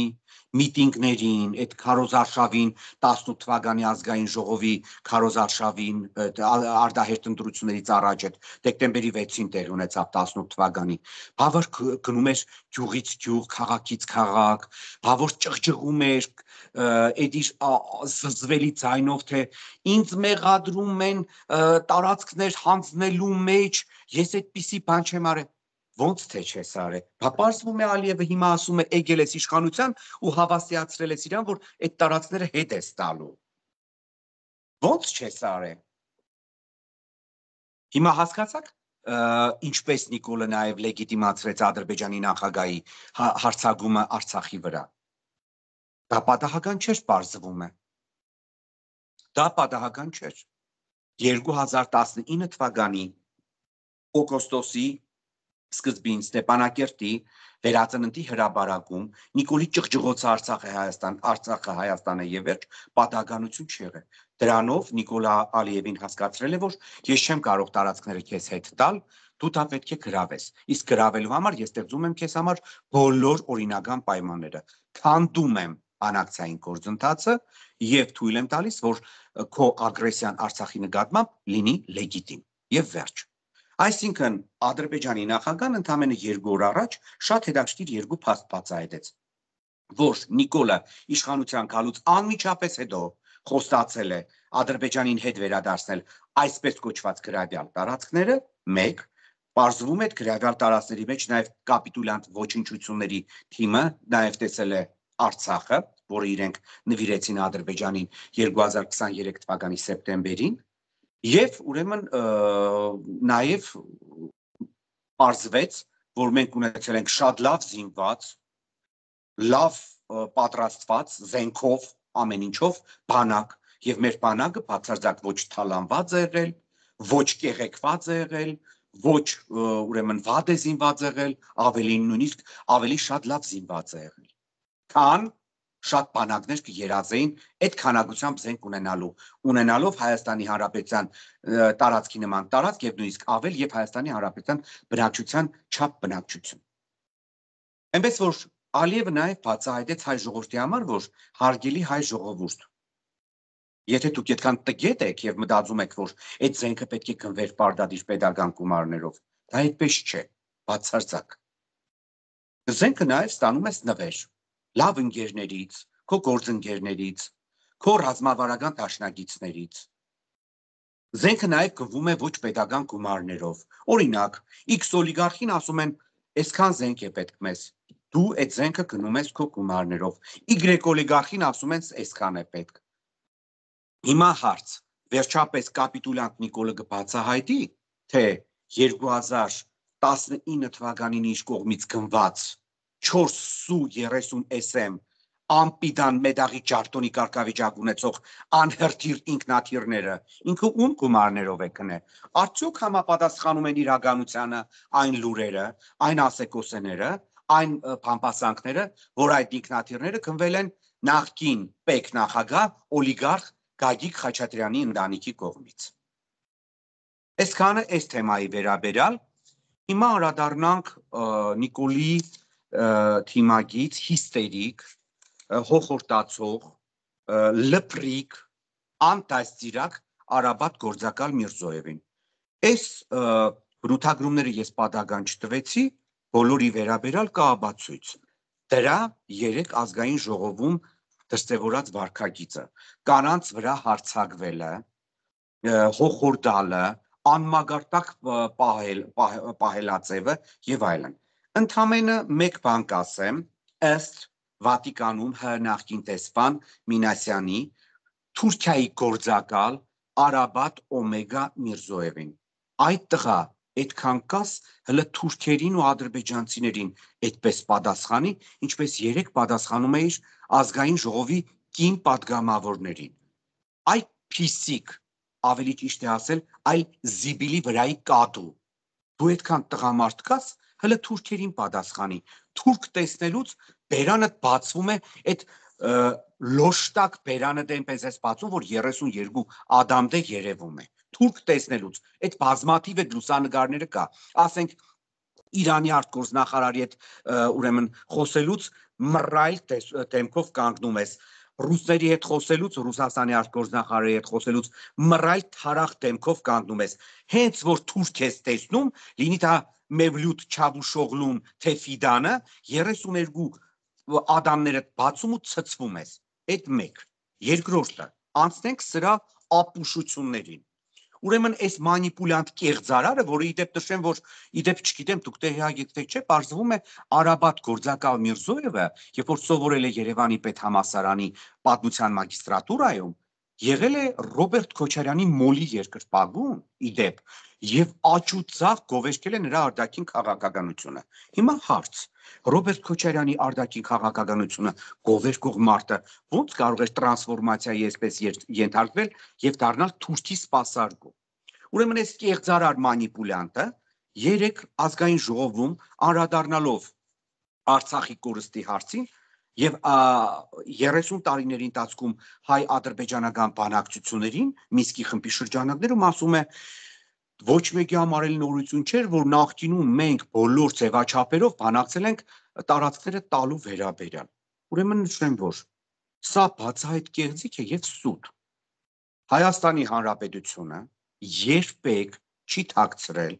միտինգներին, այդ քարոզարշավին 18 թվականի ազգային ժողովի քարոզարշավին արդահերտ ընտրություններից առաջ այդ դեկտեմբերի 6-ին տեղ ունեցավ 18 թվականի։ Բավար գնում էր գյուղից գյուղ, քաղաքից քաղաք, բավար ճղճղում էր այդ իր զզվելի ցայնով թե ինձ մեղադրում են տարածքներ հանձնելու մեջ, ես այդպիսի բան չեմ արել ոնց թե չես արել։ Բա պարզվում է Ալիևը հիմա ասում է եկել ես իշխանության ու հավասարացրել ես իրան, որ այդ տարածները հետ ես տալու։ Ոնց չես արել։ Հիմա հասկացաք, ինչպես Նիկոլը նաև լեգիտիմացրեց Ադրբեջանի նախագահի հա, հարցակումը Արցախի վրա։ Դա պատահական չէր պարզվում է։ Դա պատահական չէր։ 2019 թվականի օգոստոսի սկզբին Ստեփանակերտի վերածննդի հրաբարակում Նիկոլի ճղճղոցը Արցախը Հայաստան, Արցախը Հայաստանը եւ վերջ պատահականություն չի եղել։ Դրանով Նիկոլա Ալիևին հասկացրել է, որ ես չեմ կարող տարածքները քեզ հետ տալ, դու դա պետք է գրավես։ Իսկ գրավելու համար ես ստեղծում եմ քեզ համար բոլոր օրինական պայմանները։ Քանդում եմ անակցային գործընթացը եւ թույլ եմ տալիս, որ քո ագրեսիան Արցախի նկատմամբ լինի լեգիտիմ։ Եվ վերջ։ Այսինքն Ադրբեջանի նախագահն ընդամենը 2 օր առաջ շատ հետաքրքիր երկու փաստ բացահայտեց, որ Նիկոլը իշխանության գալուց անմիջապես հետո խոստացել է Ադրբեջանին հետ վերադարձնել այսպես կոչված գրադիալ տարածքները 1 Պարզվում է գրավյալ տարածքների մեջ նաև կապիտուլանտ ոչնչությունների թիմը նաև տեսել է Արցախը, որը իրենք նվիրեցին Ադրբեջանին 2023 թվականի սեպտեմբերին, Եվ ուրեմն նաև արձվեց, որ մենք ունեցել ենք շատ լավ զինված, լավ պատրաստված զենքով, ամեն ինչով բանակ եւ մեր բանակը բացարձակ ոչ թալանված է եղել, ոչ կեղեքված է եղել, ոչ ուրեմն վատ է զինված եղել, ավելի նույնիսկ ավելի շատ լավ զինված է եղել։ Քան շատ բանակներ կերածեին այդ քանակությամբ զենք ունենալու ունենալով Հայաստանի Հանրապետության տարածքի նման տարածք եւ նույնիսկ ավել եւ Հայաստանի Հանրապետության բնակչության չափ բնակչություն։ Էնպես որ Ալիևը նաեւ բացահայտեց հայ ժողովրդի համար, որ հարգելի հայ ժողովուրդ Եթե դուք այդքան տգետ եք եւ մտածում եք, որ այդ զենքը պետք է գնվեր բարդադիր pedagogan գումարներով, դա այդպես չէ, բացարձակ։ Զենքը նաեւ ստանում է նվեր, լավ ընկերներից, քո գործընկերներից, քո ռազմավարական տաշնակիցներից։ Զենքը նաև գվում է ոչ պետական գումարներով։ Օրինակ, X օլիգարխին ասում են, այսքան զենք է պետք մեզ։ Դու այդ զենքը գնում ես քո գումարներով։ Y օլիգարխին ասում են, այսքան է պետք։ Հիմա հարց. վերջապես կապիտուլանտ Նիկոլը կբացահայտի, թե 2019 թվականին իր կողմից գնված 430 SM ամպիդան մեդաղի ճարտոնի կարգավիճակ ունեցող անհրթիռ ինքնաթիռները ինքը ում գումարներով է կնե արդյոք համապատասխանում են իրականությանը այն լուրերը այն ասեկոսեները այն փամփասանքները որ այդ ինքնաթիռները գնվել են նախկին պեկ նախագահ օլիգարխ Գագիկ Խաչատրյանի ընտանիքի կողմից։ Այսքանը այս թեմայի վերաբերյալ։ Հիմա անդառնանք Նիկոլի թիմագից հիստերիկ, հոխորտացող, լփրիկ, անտաստիրակ Արաբատ Գործակալ Միրզոևին։ Այս բրութագրումները ես պատական չտվեցի, բոլորի վերաբերալ կա աբացույց։ Դրա 3 ազգային ժողովում դրսևորած վարկագիծը, կանանց վրա հարցակվելը, հոխորդալը, անմագարտակ պահել պահելածևը եւ այլն։ Ընդամենը մեկ բան կասեմ, ըստ Վատիկանում ՀՀ նախկին տեսփան Մինասյանի Թուրքիայի գործակալ Արաբատ Օմեգա Միրզոևին։ Այդ տղա այդքան կաս հələ թուրքերին ու ադրբեջանցիներին այդպես պատասխանի, ինչպես երեք պատասխանում էիր ազգային ժողովի կին падգամավորներին։ Այդ փիսիկ, ավելի ճիշտ է ասել, այլ զիբիլի վրայի կատու։ Դու այդքան տղամարդ կաս, հələ թուրքերին պատասխանի։ Թուրք տեսնելուց բերանը բացվում է այդ լոշտակ բերանը դենպես է բացում, որ 32 ադամդե երևում է։ Թուրք տեսնելուց այդ բազմաթիվ այդ լուսանգարները կա։ Ասենք Իրանի արտգործնախարարի հետ ուրեմն խոսելուց մռայլ դեմքով կանգնում ես ռուսների հետ խոսելուց, ռուսաստանի արտգործնախարարի հետ խոսելուց մռայլ թարախ դեմքով կանգնում ես։ Հենց որ թուրք ես տեսնում, լինի դա Մևլութ Չավուշօղլուն, թե Ֆիդանը 32 ադամները բացում ու ցծվում ես։ Այդ մեկ։ Երկրորդը անցնենք սրա ապուշություններին։ Ուրեմն այս մանիպուլյանտ կեղծարարը, որը իդեպ նշեմ, որ իդեպ չգիտեմ, դուք հա տեղյակ եք չէ, բարձվում է Արաբատ Գործակալ Միրզոևը, երբ որ սովորել է Երևանի պետհամասարանի պատմության մագիստրատուրայում, եղել է Ռոբերտ Քոչարյանի մոլի երկրպագուն իդեպ եւ աճուցախ գովերքել է նրա արդակին քաղաքականությունը։ Հիմա հարց. Ռոբերտ Քոչարյանի արդակին քաղաքականությունը գովերքող մարդը ո՞նց կարող է տրանսֆորմացիայի այսպես ենթարկվել եւ դառնալ թուրքի սպասարկու։ Ուրեմն այս կեղծարար մանիպուլյանտը երեք ազգային ժողովում անդրադառնալով Արցախի կորստի հարցին Եվ 30 տարիների ընթացքում հայ-ադրբեջանական բանակցություններին Մինսկի խմբի շրջանակներում ասում է ոչ մեկի համար էլ նորություն չէր, որ նախկինում մենք բոլոր ձևաչափերով բանակցել ենք տարածքները տալու վերաբերյալ։ Ուրեմն նշեմ, որ սա բացահայտ կեղծիք է եւ սուտ։ Հայաստանի Հանրապետությունը երբեք չի ཐակցրել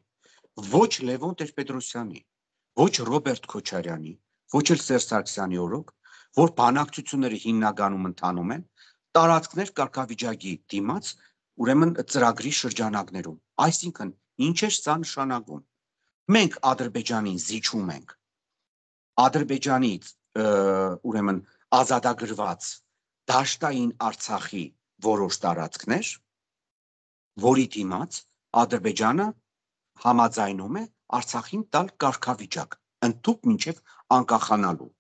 ոչ Լևոն Տեր-Պետրոսյանի, ոչ Ռոբերտ Քոչարյանի, ոչ էլ Սերժ Սարգսյանի օրոք որ բանակցությունները հիմնականում ընթանում են տարածքներ կարգավիճակի դիմաց, ուրեմն ծրագրի շրջանակներում։ Այսինքն, ինչ է սա նշանակում։ Մենք Ադրբեջանին զիջում ենք։ Ադրբեջանից ուրեմն ազատագրված դաշտային Արցախի որոշ տարածքներ, որի դիմաց Ադրբեջանը համաձայնում է Արցախին տալ կարգավիճակ ընդཐུպ մինչև անկախանալու։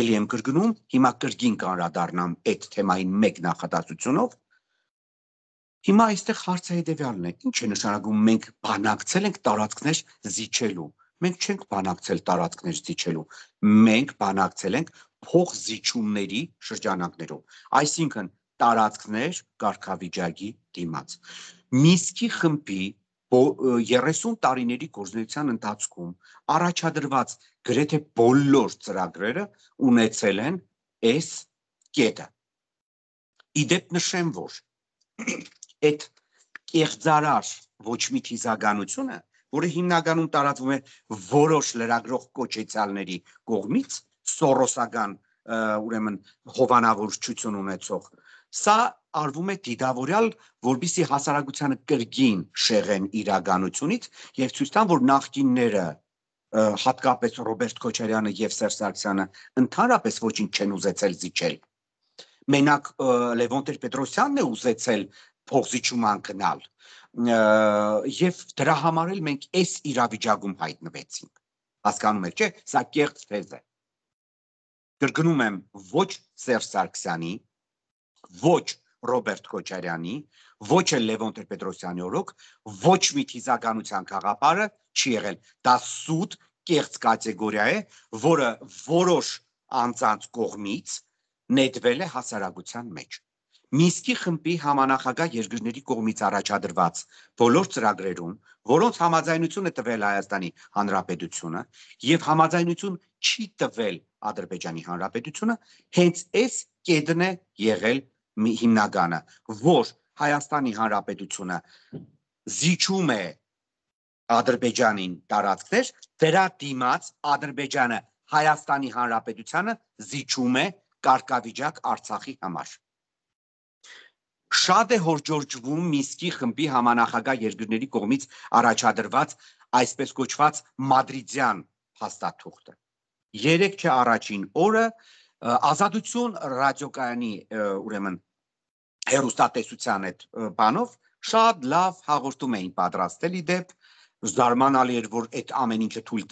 Էլի եմ կրկնում, հիմա կրկին կանրադառնամ այդ թեմային մեկ նախադասությունով։ Հիմա այստեղ հարցը հետևյալն է. ի՞նչ է նշանակում մենք բանակցել ենք տարածքներ զիջելու։ Մենք չենք բանակցել տարածքներ զիջելու։ Մենք բանակցել ենք փող զիջումների շրջանակներով։ Այսինքն տարածքներ, կարգավիճակի դիմաց։ Միսկի խմբի 30 տարիների գործունեության ընթացքում առաջադրված գրեթե բոլոր ծրագրերը ունեցել են այս կետը։ Իդեպ նշեմ, որ այդ կեղծարար ոչ մի թիզականությունը, որը հիմնականում տարածվում է որոշ լրագրող կոչեցյալների կողմից, սորոսական ուրեմն հովանավորչություն ունեցող, սա արվում է դիտավորյալ, որբիսի հասարակությանը կրկին շեղեն իրականությունից եւ ցույց տան, որ նախկինները հատկապես Ռոբերտ Քոչարյանը եւ Սերժ Սարգսյանը ընդհանրապես ոչինչ չեն ուզեցել զիջել։ Մենակ Լևոն Տեր-Պետրոսյանն է ուզեցել փողզիջում անկնալ եւ դրա համար էլ մենք այս իրավիճակում հայտնվեցինք։ Հասկանում եք, չէ՞, սա կեղծ թեզ է։ Գրգնում եմ ոչ Սերժ Սարգսյանի, ոչ Ռոբերտ Քոչարյանի, ոչ էլ Լևոն Տեր-Պետրոսյանի օրոք, ոչ մի թիզականության խաղապարը չի եղել։ Դա սուտ կեղծ կատեգորիա է, որը որոշ անձանց կողմից նետվել է հասարակության մեջ։ Մինսկի խմբի համանախագահ երկրների կողմից առաջադրված բոլոր ծրագրերում, որոնց համաձայնություն է տվել Հայաստանի Հանրապետությունը եւ համաձայնություն չի տվել Ադրբեջանի Հանրապետությունը, հենց այս կետն է եղել հիմնականը, որ Հայաստանի Հանրապետությունը զիջում է Ադրբեջանին տարածքներ, դրա դիմաց Ադրբեջանը Հայաստանի Հանրապետությանը զիջում է կարգավիճակ Արցախի համար։ Շատ է հորջորջվում Միսկի խմբի համանախագահ երկրների կողմից առաջադրված այսպես կոչված Մադրիդյան հաստատուղթը։ Երեք չէ առաջին օրը ազատություն ռադիոկայանի ուրեմն հերոստատեսության այդ բանով շատ լավ հաղորդում էին պատրաստել իդեպ զարմանալի էր որ այդ ամեն ինչը թույլ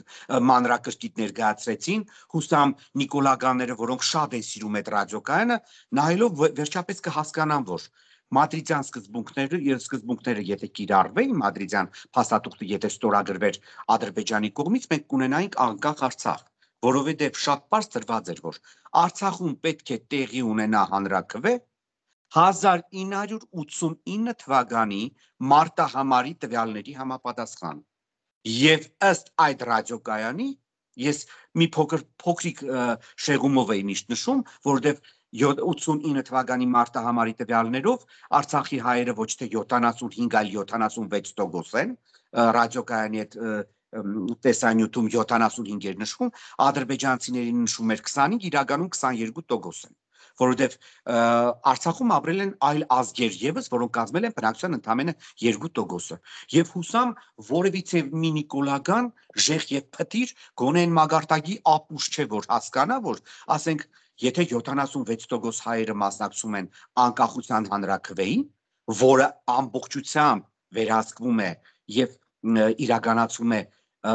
մանրակրկիտ ներկայացրեցին հուսամ նիկոլագանները որոնք շատ են սիրում այդ ռադիոկայանը նայելով վերջապես կհասկանան որ մադրիդյան սկզբունքները եւ սկզբունքները եթե կիրառվեին մադրիդյան փաստաթուղթը եթե ստորագրվեր ադրբեջանի կողմից մենք կունենայինք անկախ արցախ որովհետև շատ པարզ դրված էր, որ Արցախում պետք է տեղի ունենա հանրակրվե 1989 թվականի մարտահամարի տվյալների համապատասխան։ Եվ ըստ այդ ռադիոկայանի ես մի փոքր փոքրիկ շեղումով էի միշտ նշում, որովհետև 89 թվականի մարտահամարի տվյալներով Արցախի հայերը ոչ թե 75, այլ 76% են ռադիոկայանի այդ տեսանյութում 75 էր նշվում, ադրբեջանցիների նշում էր 25, իրականում 22% են որովհետև Արցախում ապրել են այլ ազգեր եւս, որոնք կազմել են բնակչության ընդամենը 2%-ը։ Եվ հուսամ որևիցե մի նիկոլական ժեղ եւ փտիր գոնե այն մագարտակի ապուշ չէ, որ հասկանա, որ ասենք, եթե 76% հայերը մասնակցում են անկախության հանրակրվեին, որը ամբողջությամբ վերահսկվում է եւ իրականացում է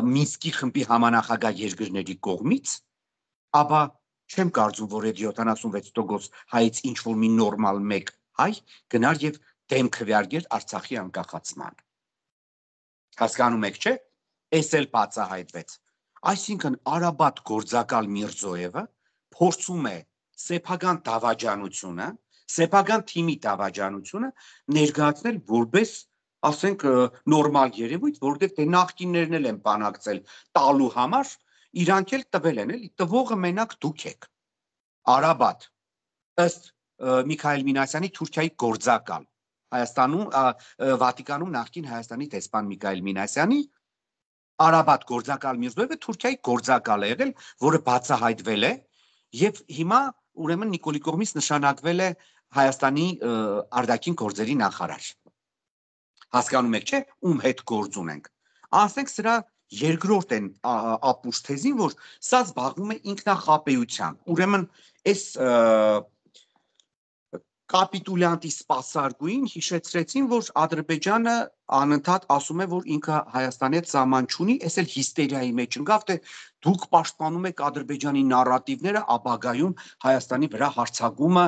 Մինսկի խմբի համանախագահ երկրների կողմից, ապա չեմ կարծում, որ այդ 76% հայից ինչ որ մի նորմալ մեկ հայ գնար եւ դեմ քվեարկեր Արցախի անկախացման։ Հասկանում եք, չէ՞։ Էս էլ բացահայտվեց։ Այսինքն Արաբատ Գործակալ Միրզոևը փորձում է սեփական դավաճանությունը, սեփական թիմի դավաճանությունը ներկայացնել որպես ասենք նորմալ երևույթ, որովհետև դե նախկիններն էլ են բանակցել տալու համար, իրանք էլ տվել են, էլի տվողը մենակ դուք եք։ Արաբաթ ըստ Միքայել Մինասյանի Թուրքիայի գործակալ Հայաստանում Վատիկանում նախկին Հայաստանի դեսպան Միքայել Մինասյանի Արաբաթ գործակալ Միրզոևը Թուրքիայի գործակալ է եղել, որը բացահայտվել է եւ հիմա ուրեմն Նիկոլի կողմից նշանակվել է Հայաստանի արդակին գործերի նախարար։ Հասկանում եք, չէ՞, ում հետ գործ ունենք։ Ասենք սրա երկրորդ են ապուշ թեզին, որ սա զբաղվում է ինքնախապեությամբ։ Ուրեմն այս կապիտուլյանտի սպասարկուին հիշեցրեցին, որ Ադրբեջանը անընդհատ ասում է, որ ինքը Հայաստանի հետ սահման չունի, էս էլ հիստերիայի մեջ ընկավ, թե դուք պաշտպանում եք Ադրբեջանի նարատիվները, ապագայում Հայաստանի վրա հարցակումը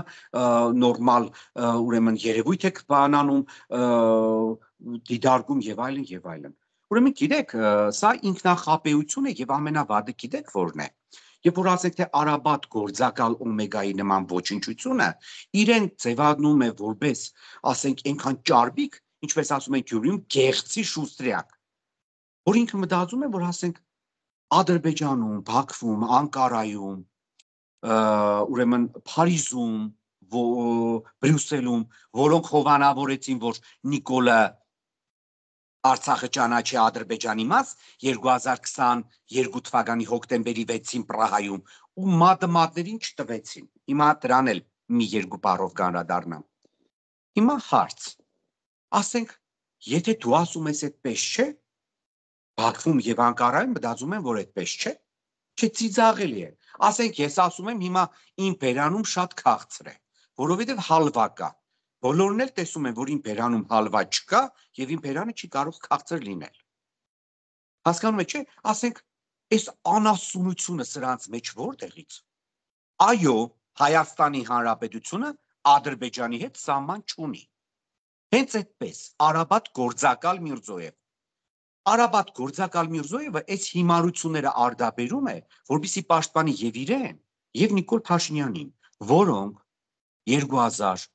նորմալ ուրեմն երևույթ է բանանում դիդարկում եւ այլն եւ այլն։ Ուրեմն գիտեք, սա ինքնախապեյություն է եւ ամենավատը գիտեք որն է։ Եվ որ ասենք թե Արաբատ գործակալ օմեգայի նման ոչնչությունը իրեն ձևանում է որպես, ասենք, այնքան ճարբիկ, ինչպես ասում են Գյուրիում, գեղցի շուստրյակ, որ ինքը մտածում է, որ ասենք Ադրբեջանում, Բաքվում, Անկարայում, ուրեմն Փարիզում, Բրյուսելում, որոնք հովանավորեցին, որ Նիկոլա Արցախը ճանաչի Ադրբեջանի մաս 2022 թվականի հոկտեմբերի 6-ին Պրահայում ու մաթեմատներին չտվեցին։ Հիմա դրան էլ մի երկու բառով կանրադառնամ։ Հիմա հարց։ Ասենք, եթե դու ասում ես այդպես չէ, Բաքվում եւ Անկարայում մտածում են, որ այդպես չէ։ Չէ, ծիծաղելի է։ Ասենք ես ասում եմ հիմա իմ բերանում շատ քաղցր է, որովհետեւ հալվա կա։ Բոլորն էլ տեսում են, որ իմ բերանում հալվա չկա եւ իմ բերանը չի կարող քաղցր լինել։ Հասկանում եք, չէ՞, ասենք, այս անասունությունը սրանց մեջ որտեղից։ Այո, Հայաստանի Հանրապետությունը Ադրբեջանի հետ սահման չունի։ Հենց այդպես Արաբատ Գործակալ Միրզոև Արաբատ Գործակալ Միրզոևը այս հիմարությունները արդաբերում է, որբիսի պաշտպանի եւ իրեն, եւ Նիկոլ Փաշինյանին, որոնք 2000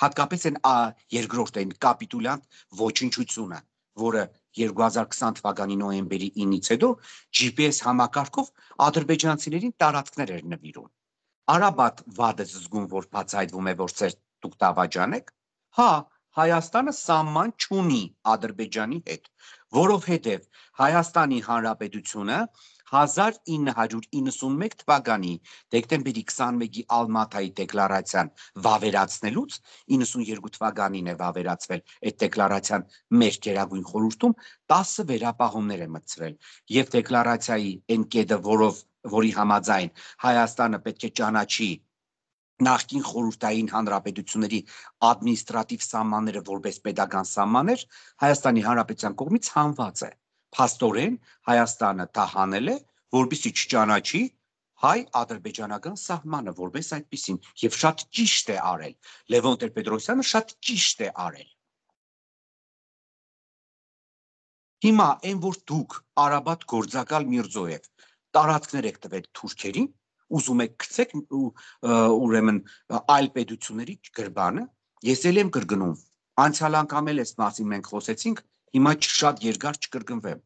հատկապես այն երկրորդ այն կապիտուլանտ ոչնչությունը, որը 2020 թվականի նոեմբերի 9-ից հետո GPS համակարգով ադրբեջանցիներին տարածքներ էր նվիրում։ Արաբատ վադը զգում, որ բացահայտվում է, որ ծեր դուք տավաճան եք։ Հա, Հայաստանը սահման չունի Ադրբեջանի հետ, որովհետև Հայաստանի Հանրապետությունը 1991 թվականի դեկտեմբերի 21-ի Ալմատայի դեկլարացիան վավերացնելուց 92 թվականին է վավերացվել այդ դեկլարացիան մեր Գերագույն խորհուրդում 10 վերապահումներ է մտցրել եւ դեկլարացիայի այն կետը, որով որի համաձայն Հայաստանը պետք է ճանաչի նախկին խորհրդային հանրապետությունների ադմինիստրատիվ սահմանները որպես pedagogan սահմաններ Հայաստանի Հանրապետության կողմից հանված է։ Փաստորեն Հայաստանը դա հանել է, որբիսի չճանաչի հայ-ադրբեջանական սահմանը որպես այդպեսին եւ շատ ճիշտ է արել։ Լևոն Տեր-Պետրոսյանը շատ ճիշտ է արել։ Հիմա այն որ դուք Արաբատ Գործակալ Միրզոև տարածքներ եք տվել թուրքերին, ուզում եք գցեք ու ուրեմն այլ պետությունների գրբանը, ես ել եմ գրգնում։ Անցյալ անգամ էլ այս մասին մենք խոսեցինք, Հիմա շատ երկար չկրկնվեմ։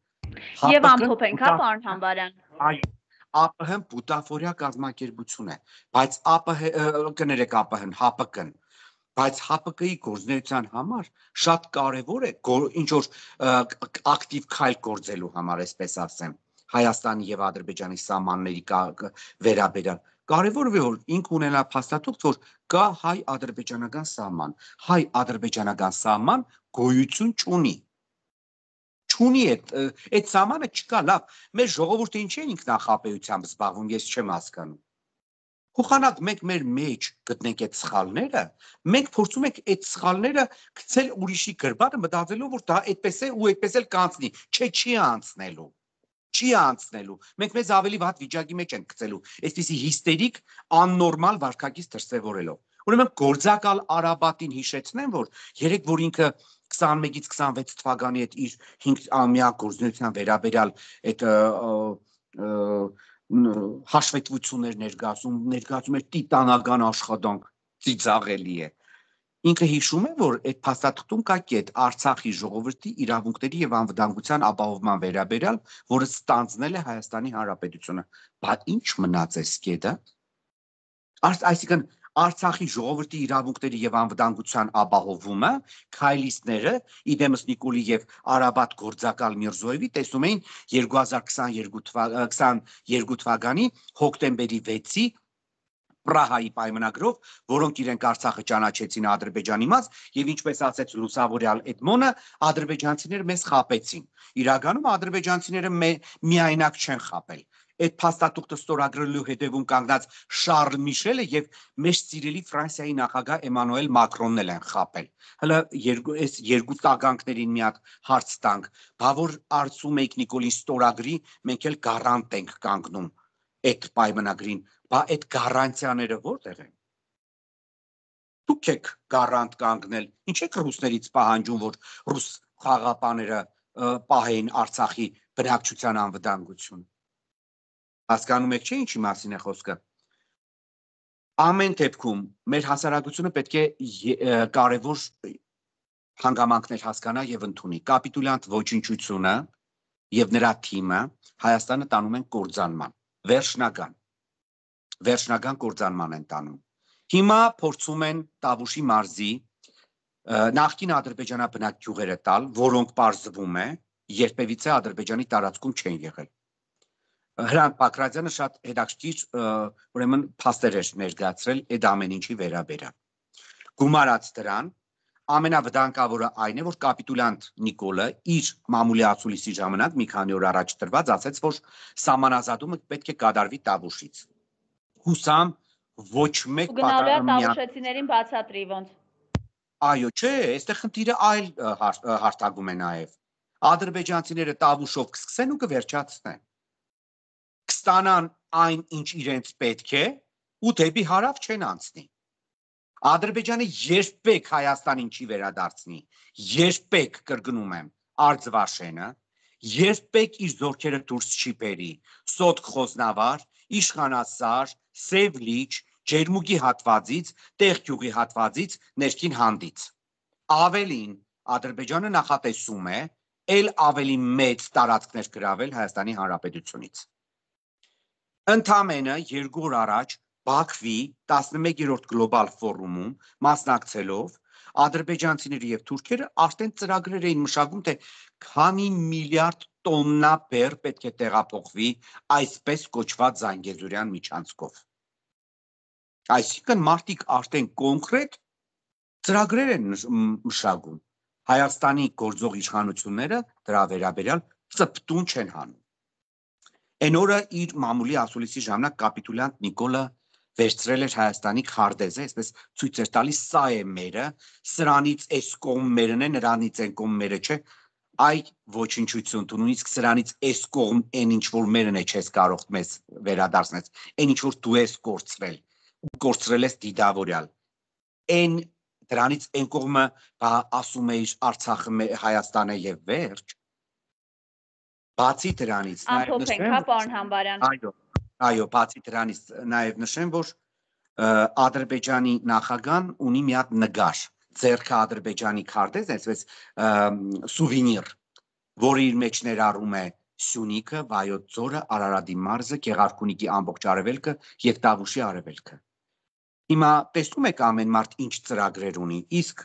Եվ ամփոփ ենք, հա, հա պարոն Համբարյան։ Այո, ԱՊՀ-ն պուտաֆորիա կազմակերպություն է, բայց ԱՊՀ կներեք ԱՊՀ-ն, ՀԱՊԿ-ն, բայց ՀԱՊԿ-ի գործնեության համար շատ կարևոր է ինչ որ ակտիվ քայլ գործելու համար, այսպես ասեմ, Հայաստանի եւ Ադրբեջանի սահմանների վերաբերյալ կարևոր է որ ինք ունենա փաստաթուղթ որ կա հայ-ադրբեջանական սահման հայ-ադրբեջանական սահման գոյություն չունի չունի այդ այդ ժամանը չկա լավ մեր ժողովուրդը ինչ է ինքնախապեյությամբ զբաղվում ես չեմ հասկանում Խոհանակ մենք մեր մեջ գտնենք այդ սխալները, մենք փորձում ենք այդ սխալները գցել ուրիշի գրբանը մտածելով որ դա այդպես է ու այդպես էլ կանցնի, չէ չի անցնելու չի անցնելու։ Մենք մեզ ավելի վատ վիճակի մեջ ենք գցելու, այսպիսի հիստերիկ, աննորմալ վարկակից դրսևորելով։ Ուրեմն գործակալ Արաբատին հիշեցնեմ, որ երեք որ ինքը 21-ից 26 թվականի այդ իր 5 ամյա գործունեության վերաբերյալ այդ հաշվետվություններ ներկայացում, ներկայացում էր տիտանական աշխատանք, ծիծաղելի է։ Ինքը հիշում է, որ այդ փաստաթղթում կա կետ Արցախի ժողովրդի իրավունքների եւ անվտանգության ապահովման վերաբերյալ, որը ստանձնել է Հայաստանի Հանրապետությունը։ Բա ի՞նչ մնաց այս կետը։ Այսինքն Արցախի ժողովրդի իրավունքների եւ անվտանգության ապահովումը, քայլիստները, իդեմս Նիկոլի եւ Արաբատ Գործակալ Միրզոևի տեսնում էին 2022 թվականի 22 թվականի հոկտեմբերի 6-ի Պրահայի պայմանագրով, որոնք իրենք Արցախը ճանաչեցին Ադրբեջանի մաս, եւ ինչպես ասաց Լուսավորյալ Էդմոնը, ադրբեջանցիները մեզ խապեցին։ Իրականում ադրբեջանցիները միայնակ չեն խապել այդ փաստաթուղթը ստորագրելու հետևում կանգնած Շարլ Միշելը եւ մեր սիրելի Ֆրանսիայի նախագահ Էմանուել Մակրոնն էլ են խապել։ Հələ երկու այս երկու տագանքներին մի հատ հարց տանք, բա որ Արցումեկ Նիկոլին ստորագրի, մենք էլ գարանտ ենք կանգնում այդ պայմանագրին, բա այդ գարանտիաները որտեղ են դուք եք գարանտ կանգնել ինչ եք ռուսներից պահանջում որ ռուս խաղապաները պահեին արցախի բնակչության անվտանգությունը Հասկանում եք չէ ինչի մասին է խոսքը։ Ամեն դեպքում մեր հասարակությունը պետք է կարևոր հանգամանքներ հասկանա եւ ընդունի։ Կապիտուլյանտ ոչնչությունը եւ նրա թիմը Հայաստանը տանում են կորձանման, վերջնական։ Վերջնական կորձանման են տանում։ Հիմա փորձում են Տավուշի մարզի նախկին ադրբեջանա բնակ գյուղերը տալ, որոնք པարզվում է երբևիցե ադրբեջանի տարածքում չեն եղել։ Հրանտ Պակրատյանը շատ հետաքրքիր ուրեմն փաստեր էր ներկայացրել այդ ամեն ինչի վերաբերյալ։ Գումարած դրան, ամենավտանգավորը այն է, որ կապիտուլանտ Նիկոլը իր մամուլի ասուլիսի ժամանակ մի քանի օր առաջ դրված ասաց, որ սահմանազատումը պետք է կատարվի Տավուշից։ Հուսամ ոչ մեկ պատահարին բացատրի ոնց։ Այո, չէ, այստեղ խնդիրը այլ հարթագում է նաև։ Ադրբեջանցիները Տավուշով կսկսեն ու կվերջացնեն կստանան այն, ինչ իրենց պետք է, ու դեպի հարավ չեն անցնի։ Ադրբեջանը երբեք Հայաստանին չի վերադարձնի։ Երբեք կրկնում եմ, Արձվաշենը երբեք իր ձորքերը դուրս չի բերի։ Սոտ խոզնավար, իշխանասար, սև լիճ, ջերմուկի հատվածից, տեղյուղի հատվածից ներքին հանդից։ Ավելին, Ադրբեջանը նախատեսում է ել ավելի մեծ տարածքներ գրավել Հայաստանի Հանրապետությունից։ Ընդամենը 2 օր առաջ Բաքվի 11-րդ գլոբալ ֆորումում մասնակցելով ադրբեջանցիները եւ թուրքերը արդեն ծրագրեր էին մշակում թե քանի միլիարդ տոննա բեր պետք է տեղափոխվի այսպես կոչված Զանգեզուրյան միջանցքով։ Այսինքն մարդիկ արդեն կոնկրետ ծրագրեր են մշակում։ Հայաստանի գործող իշխանությունները դրա վերաբերյալ ծպտուն չեն հանում։ Այն օրը իր մամուլի ասուլիսի ժամանակ կապիտուլյանտ Նիկոլը վերցրել էր Հայաստանի քարտեզը, այսպես ցույց էր տալիս սա է մերը, սրանից այս կողմ մերն է, նրանից այն կողմ մերը չէ, այ ոչնչություն դու նույնիսկ սրանից այս կողմ այն ինչ որ մերն է չես կարող մեզ վերադարձնել, այն ինչ որ դու ես կորցրել, ու կորցրել ես դիդավորյալ։ Այն դրանից այն կողմը բա ասում էիր Արցախը Հայաստան է եւ վերջ, Բացի դրանից նաև նշեմ, հա, պարոն Համբարյան։ Այո, այո, բացի դրանից նաև նշեմ, որ Ադրբեջանի նախագահան ունի մի հատ նկար ձերքը ադրբեջանի քարտեզ, այսպես սուվենիր, որի իր մեջ ներառում է Սյունիքը, Վայոց ձորը, Արարատի մարզը, Գեղարքունիքի ամբողջ արևելքը եւ Տավուշի արևելքը։ Հիմա տեսնում եք ամեն մարդ ինչ ծրագրեր ունի, իսկ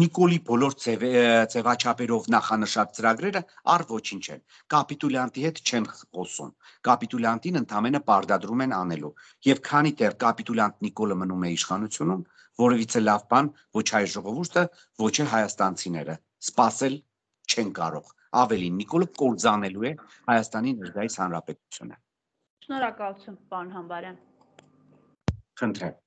Նիկոլի բոլոր ծև, ծևաչափերով նախանշած ծրագրերը առ ոչինչ են։ Կապիտուլյանտի հետ չեն խոսում։ Կապիտուլյանտին ընդամենը բարդադրում են անելու։ Եվ քանի դեռ կապիտուլյանտ Նիկոլը մնում է իշխանությունում, որևիցե լավ բան ոչ հայ ժողովուրդը, ոչ էլ հայաստանցիները սпасել չեն կարող ավելին Նիկոլը կորձանելու է Հայաստանի ներկայիս հանրապետությունը։ Շնորհակալություն, պարոն Համբարյան։ Խնդրեմ։